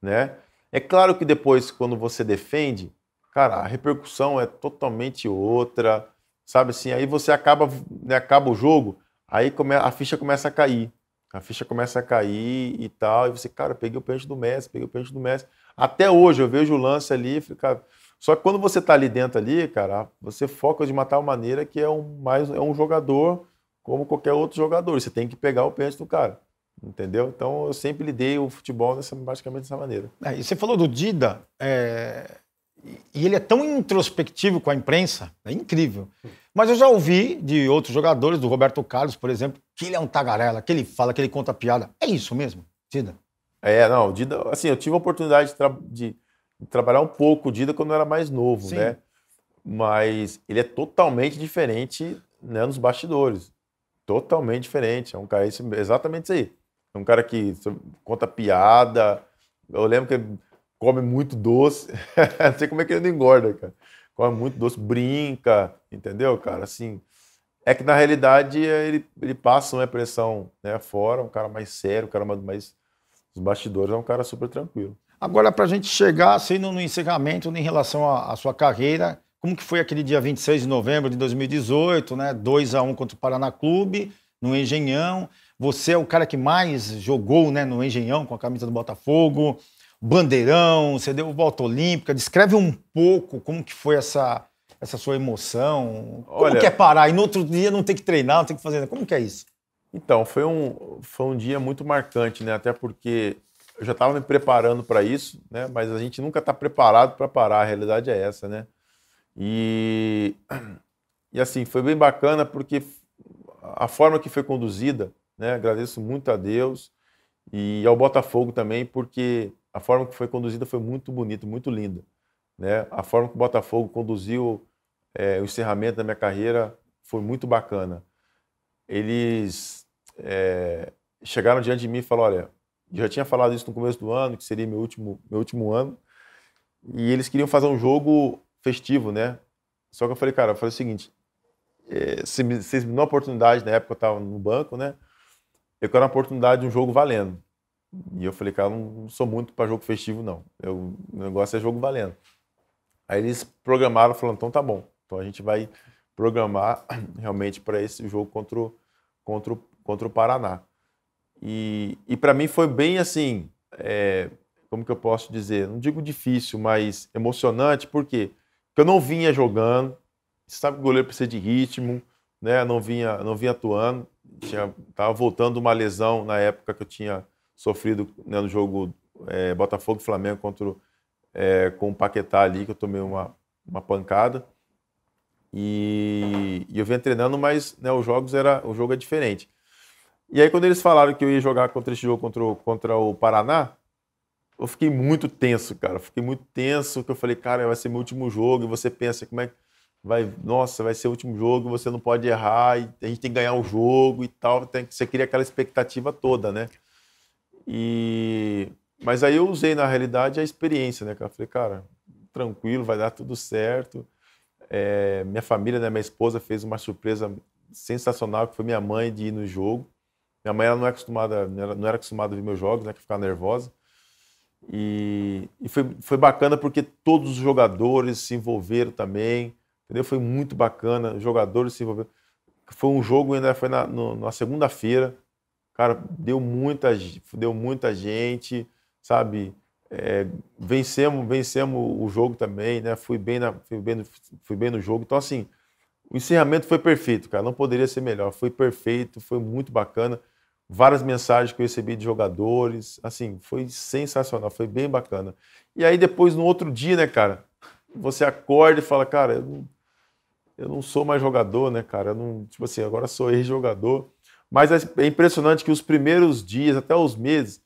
Né? É claro que depois, quando você defende, cara, a repercussão é totalmente outra, sabe assim? Aí você acaba, né, acaba o jogo, aí come, a ficha começa a cair. A ficha começa a cair e tal, e você, cara, peguei o peixe do Messi, peguei o peixe do Messi. Até hoje eu vejo o lance ali, fica. Só que quando você está ali dentro ali, cara, você foca de uma tal maneira que é um mais é um jogador como qualquer outro jogador. Você tem que pegar o pênalti do cara. Entendeu? Então eu sempre lidei o futebol basicamente dessa maneira. É, e você falou do Dida, é... e ele é tão introspectivo com a imprensa, é incrível. Mas eu já ouvi de outros jogadores, do Roberto Carlos, por exemplo, que ele é um tagarela, que ele fala, que ele conta piada. É isso mesmo, Dida? É, não, Dida, assim, eu tive a oportunidade de, tra de trabalhar um pouco o Dida quando eu era mais novo, Sim. né? Mas ele é totalmente diferente né, nos bastidores. Totalmente diferente. É um cara esse exatamente isso aí. É um cara que conta piada. Eu lembro que ele come muito doce. (laughs) não sei como é que ele não engorda, cara. Come muito doce, brinca, entendeu, cara? Assim, é que na realidade ele, ele passa uma impressão né, fora, um cara mais sério, um cara mais os bastidores é um cara super tranquilo. Agora, para a gente chegar assim no, encerramento né, em relação à sua carreira, como que foi aquele dia 26 de novembro de 2018, né? 2 a 1 contra o Paraná Clube, no Engenhão. Você é o cara que mais jogou né, no Engenhão com a camisa do Botafogo, Bandeirão, você deu volta olímpica. Descreve um pouco como que foi essa, essa sua emoção. Como Olha, que é parar? E no outro dia não tem que treinar, não tem que fazer. nada. Como que é isso? Então, foi um, foi um dia muito marcante, né? Até porque eu já estava me preparando para isso, né? Mas a gente nunca está preparado para parar, a realidade é essa, né? E, e assim, foi bem bacana porque a forma que foi conduzida, né? Agradeço muito a Deus e ao Botafogo também, porque a forma que foi conduzida foi muito bonita, muito linda, né? A forma que o Botafogo conduziu é, o encerramento da minha carreira foi muito bacana eles é, chegaram diante de mim e falaram: olha, eu já tinha falado isso no começo do ano, que seria meu último, meu último ano, e eles queriam fazer um jogo festivo, né? Só que eu falei, cara, eu falei o seguinte: é, se me, vocês me dão a oportunidade, na época eu estava no banco, né? Eu quero uma oportunidade de um jogo valendo. E eu falei, cara, eu não sou muito para jogo festivo, não. Eu, o negócio é jogo valendo. Aí eles programaram, falando, então tá bom. Então a gente vai programar (clears throat) realmente para esse jogo contra o contra o, contra o Paraná. E, e para mim foi bem assim, é, como que eu posso dizer? Não digo difícil, mas emocionante, por quê? Porque eu não vinha jogando, sabe que o goleiro precisa de ritmo, né? não, vinha, não vinha atuando, estava tava voltando uma lesão na época que eu tinha sofrido né, no jogo é, Botafogo Flamengo contra é, com o Paquetá ali, que eu tomei uma, uma pancada. E, e eu vinha treinando, mas né, os jogos era, o jogo é diferente. E aí, quando eles falaram que eu ia jogar contra esse jogo contra o, contra o Paraná, eu fiquei muito tenso, cara. fiquei muito tenso, que eu falei, cara, vai ser meu último jogo. E você pensa, como é que vai, nossa, vai ser o último jogo, você não pode errar, a gente tem que ganhar o jogo e tal. Tem, você cria aquela expectativa toda, né? E, mas aí eu usei, na realidade, a experiência, né, que Eu falei, cara, tranquilo, vai dar tudo certo. É, minha família, né, minha esposa fez uma surpresa sensacional, que foi minha mãe de ir no jogo. Minha mãe ela não, é acostumada, né, não, era, acostumada a ver meus jogos, né, que ficava nervosa. E, e foi, foi bacana porque todos os jogadores se envolveram também, entendeu? Foi muito bacana, os jogadores se envolveram. Foi um jogo, ainda foi na, na segunda-feira, cara, deu muita, deu muita gente, sabe? É, vencemos, vencemos o jogo também, né? Fui bem, na, fui, bem no, fui bem no jogo. Então, assim, o encerramento foi perfeito, cara. Não poderia ser melhor. Foi perfeito, foi muito bacana. Várias mensagens que eu recebi de jogadores. Assim, foi sensacional, foi bem bacana. E aí, depois, no outro dia, né, cara? Você acorda e fala, cara, eu não, eu não sou mais jogador, né, cara? Eu não, tipo assim, agora sou ex-jogador. Mas é impressionante que os primeiros dias, até os meses,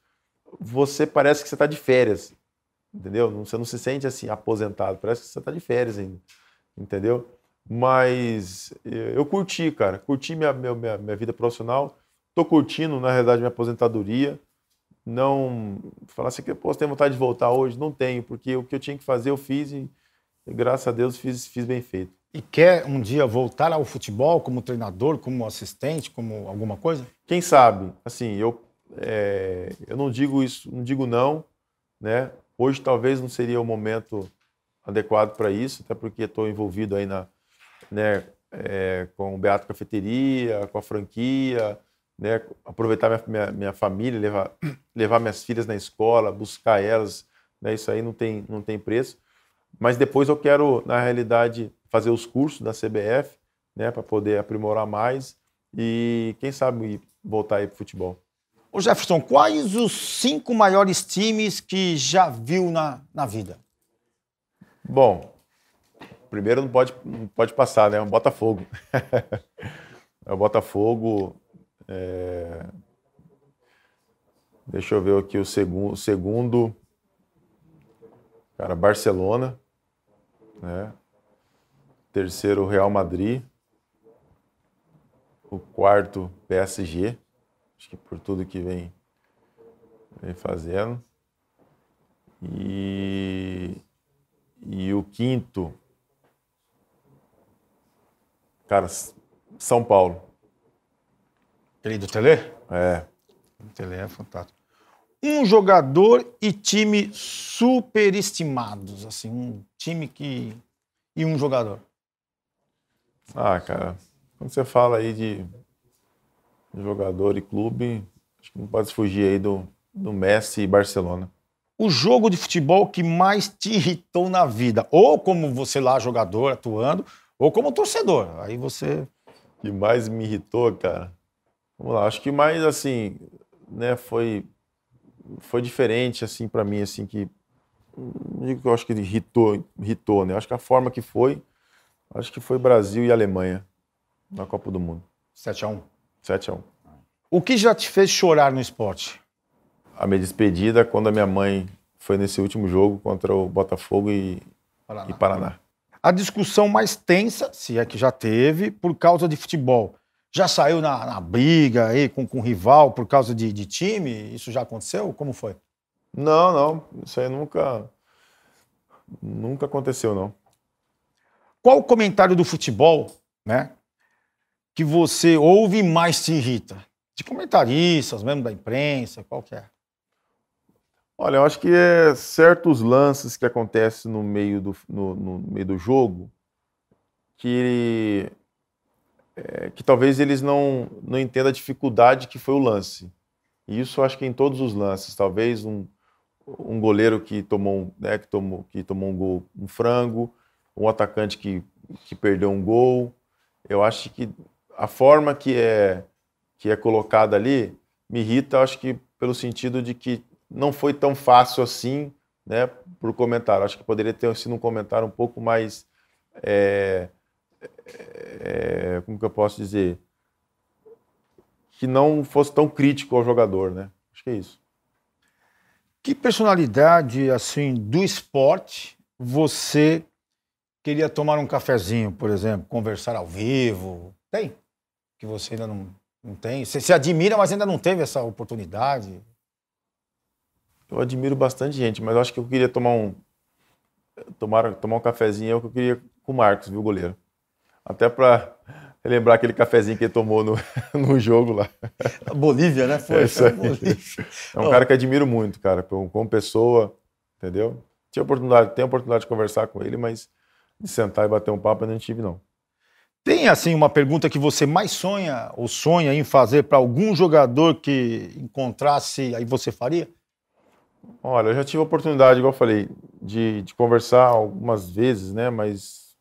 você parece que você está de férias, entendeu? Você não se sente assim aposentado, parece que você está de férias ainda, entendeu? Mas eh, eu curti, cara, curti minha, minha, minha vida profissional, tô curtindo, na realidade, minha aposentadoria. Não falar assim que posso ter vontade de voltar hoje, não tenho, porque o que eu tinha que fazer eu fiz e, e graças a Deus fiz, fiz bem feito. E quer um dia voltar ao futebol como treinador, como assistente, como alguma coisa? Quem sabe? Assim, eu é, eu não digo isso, não digo não, né? Hoje talvez não seria o momento adequado para isso, até porque estou envolvido aí na, né, é, com o Beato Cafeteria, com a franquia, né? Aproveitar minha, minha, minha família, levar, (clears throat) levar minhas filhas na escola, buscar elas, né? Isso aí não tem, não tem preço. Mas depois eu quero, na realidade, fazer os cursos da CBF, né? Para poder aprimorar mais e, quem sabe, voltar aí para futebol. Ô Jefferson, quais os cinco maiores times que já viu na, na vida? Bom, primeiro não pode, não pode passar, né? É o Botafogo. (laughs) É o Botafogo. É... Deixa eu ver aqui o segundo. O segundo. Cara, Barcelona. Né? Terceiro, Real Madrid. O quarto, PSG acho que por tudo que vem, vem fazendo. E, e o quinto, cara, São Paulo. Ele do Tele? É. O Tele é fantástico. Um jogador e time superestimados, assim, um time que e um jogador. Ah, cara, quando você fala aí de jogador e clube, acho que não pode fugir aí do, do Messi e Barcelona. O jogo de futebol que mais te irritou na vida, ou como você lá jogador atuando, ou como torcedor. Aí você que mais me irritou, cara. Vamos lá, acho que mais assim, né, foi foi diferente assim para mim assim que não digo que eu acho que irritou, irritou, né? Acho que a forma que foi, acho que foi Brasil e Alemanha na Copa do Mundo. 7 a 1. 7 a 1. O que já te fez chorar no esporte? A minha despedida quando a minha mãe foi nesse último jogo contra o Botafogo e Paraná. E Paraná. A discussão mais tensa, se é que já teve, por causa de futebol. Já saiu na, na briga aí com, com o rival por causa de, de time? Isso já aconteceu? Como foi? Não, não. Isso aí nunca. Nunca aconteceu, não. Qual o comentário do futebol, né? que você ouve mais te irrita? De comentaristas, mesmo da imprensa, qualquer. É? Olha, eu acho que é certos lances que acontecem no meio do, no, no meio do jogo que, é, que talvez eles não, não entendam a dificuldade que foi o lance. E isso eu acho que é em todos os lances. Talvez um, um goleiro que tomou, né, que tomou, que tomou um gol, um frango, um atacante que, que perdeu um gol. Eu acho que a forma que é, que é colocada ali me irrita, acho que pelo sentido de que não foi tão fácil assim né, para o comentário. Acho que poderia ter sido um comentário um pouco mais. É, é, é, como que eu posso dizer? Que não fosse tão crítico ao jogador, né? Acho que é isso. Que personalidade, assim, do esporte você queria tomar um cafezinho, por exemplo, conversar ao vivo? Tem? que você ainda não, não tem? Você se admira, mas ainda não teve essa oportunidade? Eu admiro bastante gente, mas acho que eu queria tomar um tomar, tomar um cafezinho é o que eu queria com o Marcos, viu, goleiro? Até para lembrar aquele cafezinho que ele tomou no, (laughs) no jogo lá. A Bolívia, né? Foi. É, isso é um oh. cara que admiro muito, cara, como, pessoa, entendeu? Tinha oportunidade, tenho a oportunidade de conversar com ele, mas de sentar e bater um papo eu não tive, não. Tem assim uma pergunta que você mais sonha ou sonha em fazer para algum jogador que encontrasse, aí você faria? Olha, eu já tive a oportunidade, igual eu falei, de, de conversar algumas vezes, né? Mas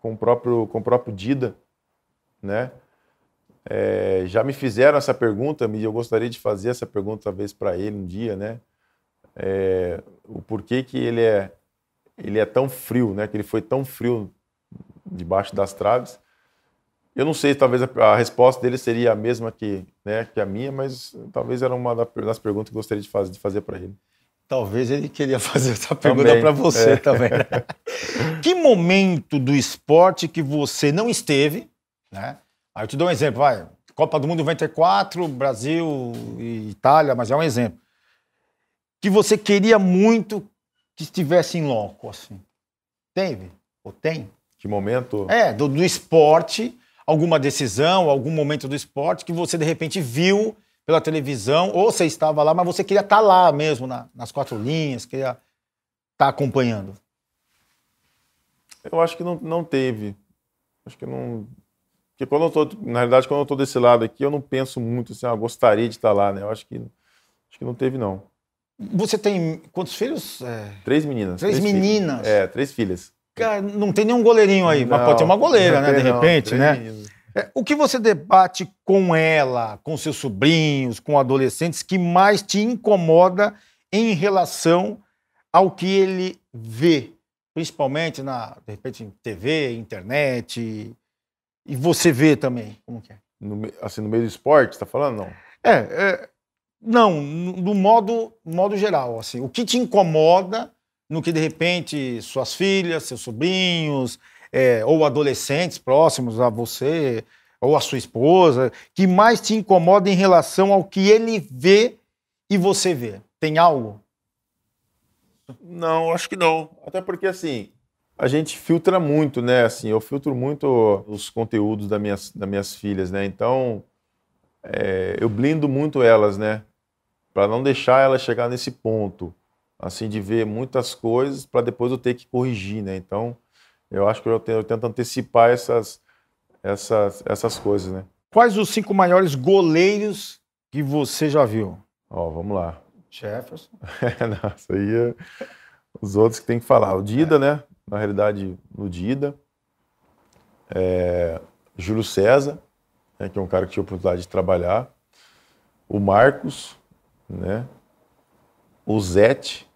com o próprio, com o próprio Dida, né? É, já me fizeram essa pergunta e eu gostaria de fazer essa pergunta talvez para ele um dia, né? É, o porquê que ele é ele é tão frio, né? Que ele foi tão frio debaixo das traves eu não sei, talvez a, a, resposta dele seria a mesma que, né, que a minha, mas talvez era uma das perguntas que eu gostaria de, de fazer para ele. Talvez ele queria (laughs) fazer essa pergunta para você é. também. (laughs) que momento do esporte que você não esteve, né? Aí eu te dou um exemplo, vai. Copa do Mundo 94, Brasil e Itália, mas é um exemplo. Que você queria muito que estivesse em loco, assim. Teve? Ou tem? Que momento? É, do, do esporte alguma decisão, algum momento do esporte que você de repente viu pela televisão, ou você estava lá, mas você queria estar tá lá mesmo, na, nas quatro linhas, queria estar tá acompanhando? Eu acho que não, não teve. Acho que não. Porque quando eu tô, na realidade, quando eu estou desse lado aqui, eu não penso muito assim, ah, gostaria de estar tá lá, né? Eu acho que, acho que não teve, não. Você tem quantos filhos? É... Três meninas. Três, três meninas. Filhos. É, três filhas. Cara, não tem nenhum goleirinho aí, não, mas pode ter uma goleira, né? de repente, não, né? É, o que você debate com ela, com seus sobrinhos, com adolescentes, que mais te incomoda em relação ao que ele vê, principalmente na, de repente, TV, internet, e, você vê também, como que é? No, assim, no meio do esporte, está falando, não? É, é, não, no, modo, modo geral, assim, o que te incomoda no que de repente suas filhas, seus sobrinhos, é, ou adolescentes próximos a você, ou a sua esposa, que mais te incomoda em relação ao que ele vê e você vê? Tem algo? Não, acho que não. Até porque, assim, a gente filtra muito, né? Assim, eu filtro muito os conteúdos das minhas, das minhas filhas, né? Então, é, eu blindo muito elas, né? Para não deixar elas chegar nesse ponto assim, de ver muitas coisas para depois eu ter que corrigir, né? Então, eu acho que eu, eu tento antecipar essas, essas, essas coisas, né? Quais os cinco maiores goleiros que você já viu? Ó, vamos lá. Jefferson. (laughs) Nossa, aí é... os outros que tem que falar. O Dida, é. né? Na realidade, o Dida. É... Júlio César, né? que é um cara que tive a oportunidade de trabalhar. O Marcos, né? o Zete,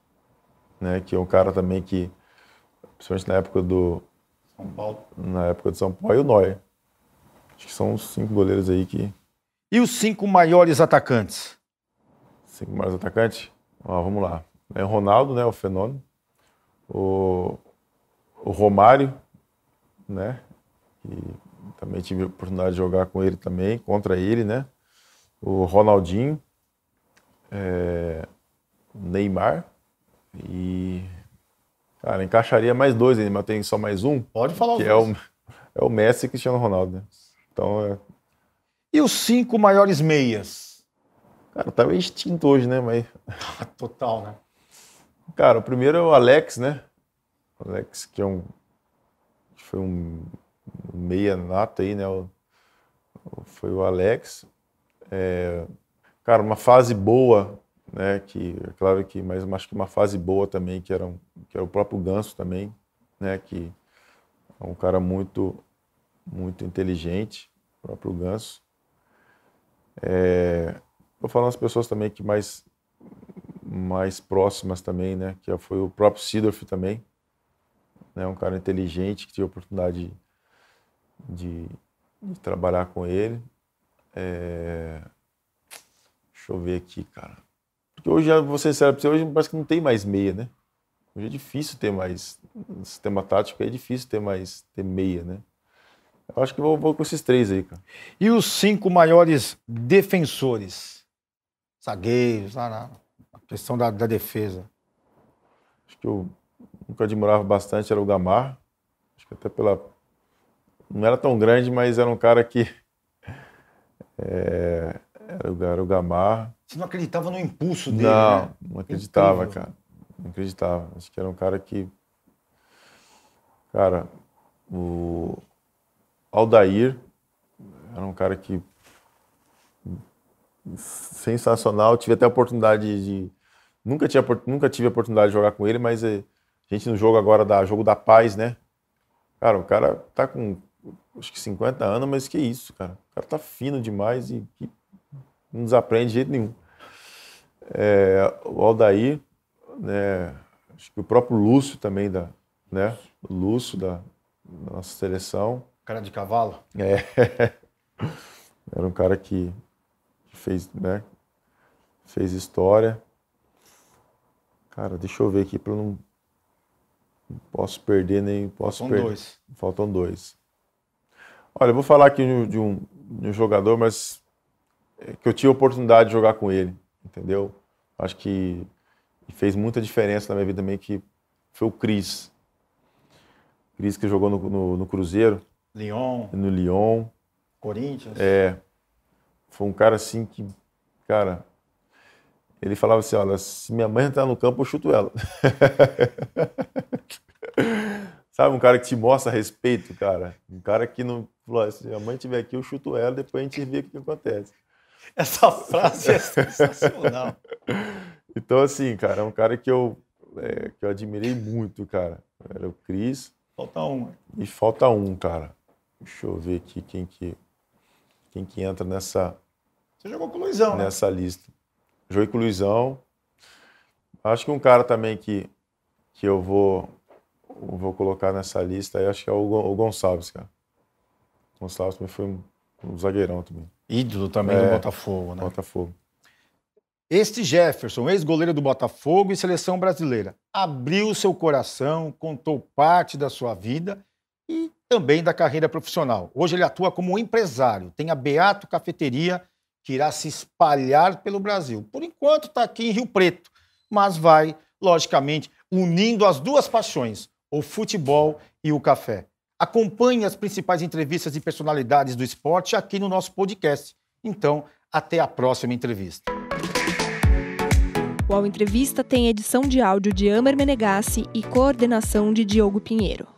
né, que é um cara também que, principalmente na época do. São Paulo. Na época de São Paulo, e o Noia. Acho que são os cinco goleiros aí que. E os cinco maiores atacantes? Cinco maiores atacantes? Ó, vamos lá. É o Ronaldo, né? O fenômeno. O, o Romário, né? E também tive a oportunidade de jogar com ele também, contra ele, né? O Ronaldinho. É... Neymar. E. Cara, encaixaria mais dois ainda, mas tem só mais um. Pode falar que os é dois. o, é o Messi e Cristiano Ronaldo, né? Então é. E os cinco maiores meias? Cara, tava tá extinto hoje, né? Mas... Ah, total, né? Cara, o primeiro é o Alex, né? O Alex, que é um. Foi um meia nato aí, né? O... Foi o Alex. É... Cara, uma fase boa né? Que é claro que, mas acho que uma fase boa também que era um, que era o próprio Ganso também, né? Que é um cara muito muito inteligente, o próprio Ganso. É, vou falar umas pessoas também que mais mais próximas também, né? Que foi o próprio Sidorf também, né? Um cara inteligente que tive a oportunidade de, de trabalhar com ele. É, deixa eu ver aqui, cara hoje, ah, vou ser sincero pra você, hoje parece que não tem mais meia, né? Hoje é difícil ter mais. sistema tático é difícil ter mais ter meia, né? Eu acho que vou, vou com esses três aí, cara. E os cinco maiores defensores? Zagueiros, lá na questão da, da defesa. Acho que eu nunca admirava bastante era o Gamar. Acho que até pela. Não era tão grande, mas era um cara que. (laughs) É... Era o, era o Gamarra. Você não acreditava no impulso dele? Não, né? não acreditava, Incrível. cara. Não acreditava. Acho que era um cara que. Cara, o Aldair era um cara que. Sensacional. Tive até a oportunidade de. Nunca, tinha, nunca tive a oportunidade de jogar com ele, mas eh, a gente no jogo agora da Jogo da Paz, né? Cara, o cara tá com acho que 50 anos, mas que isso, cara. O cara tá fino demais e que não desaprende de jeito nenhum. É, o Aldair, né, acho que o próprio Lúcio também, da, né? Lúcio da, da nossa seleção. Cara de cavalo? É. (laughs) Era um cara que fez, né, fez história. Cara, deixa eu ver aqui para não não posso perder nem posso Faltam perder. dois. Faltam dois. Olha, eu vou falar aqui de um, de um, jogador, mas é, que eu tive a oportunidade de jogar com ele, entendeu? Acho que fez muita diferença na minha vida também que foi o Cris. Cris que jogou no, no, no Cruzeiro. Lyon. No Lyon. Corinthians. É. Foi um cara assim que, cara, ele falava assim, olha, se minha mãe entrar no campo, eu chuto ela. (laughs) Sabe, um cara que te mostra respeito, cara. Um cara que não. Se minha mãe estiver aqui, eu chuto ela, depois a gente vê o que acontece. Essa frase é sensacional. (laughs) então, assim, cara, é um cara que eu, é, que eu admirei muito, cara. Era o Cris. Falta um. E falta um, cara. Deixa eu ver aqui quem que, quem que entra nessa. Você jogou com o Luizão, né? Nessa né? lista. Joguei com o Luizão. Acho que um cara também que, que eu vou, vou colocar nessa lista aí, acho que é o, o Gonçalves, cara. O Gonçalves também foi um, um zagueirão também. Ídolo também é, do Botafogo, né? Botafogo. Este Jefferson, ex-goleiro do Botafogo e seleção brasileira, abriu seu coração, contou parte da sua vida e também da carreira profissional. Hoje ele atua como empresário, tem a Beato Cafeteria, que irá se espalhar pelo Brasil. Por enquanto está aqui em Rio Preto, mas vai, logicamente, unindo as duas paixões, o futebol e o café. Acompanhe as principais entrevistas e personalidades do esporte aqui no nosso podcast. Então, até a próxima entrevista. O Ao Entrevista tem edição de áudio de Amer Menegassi e coordenação de Diogo Pinheiro.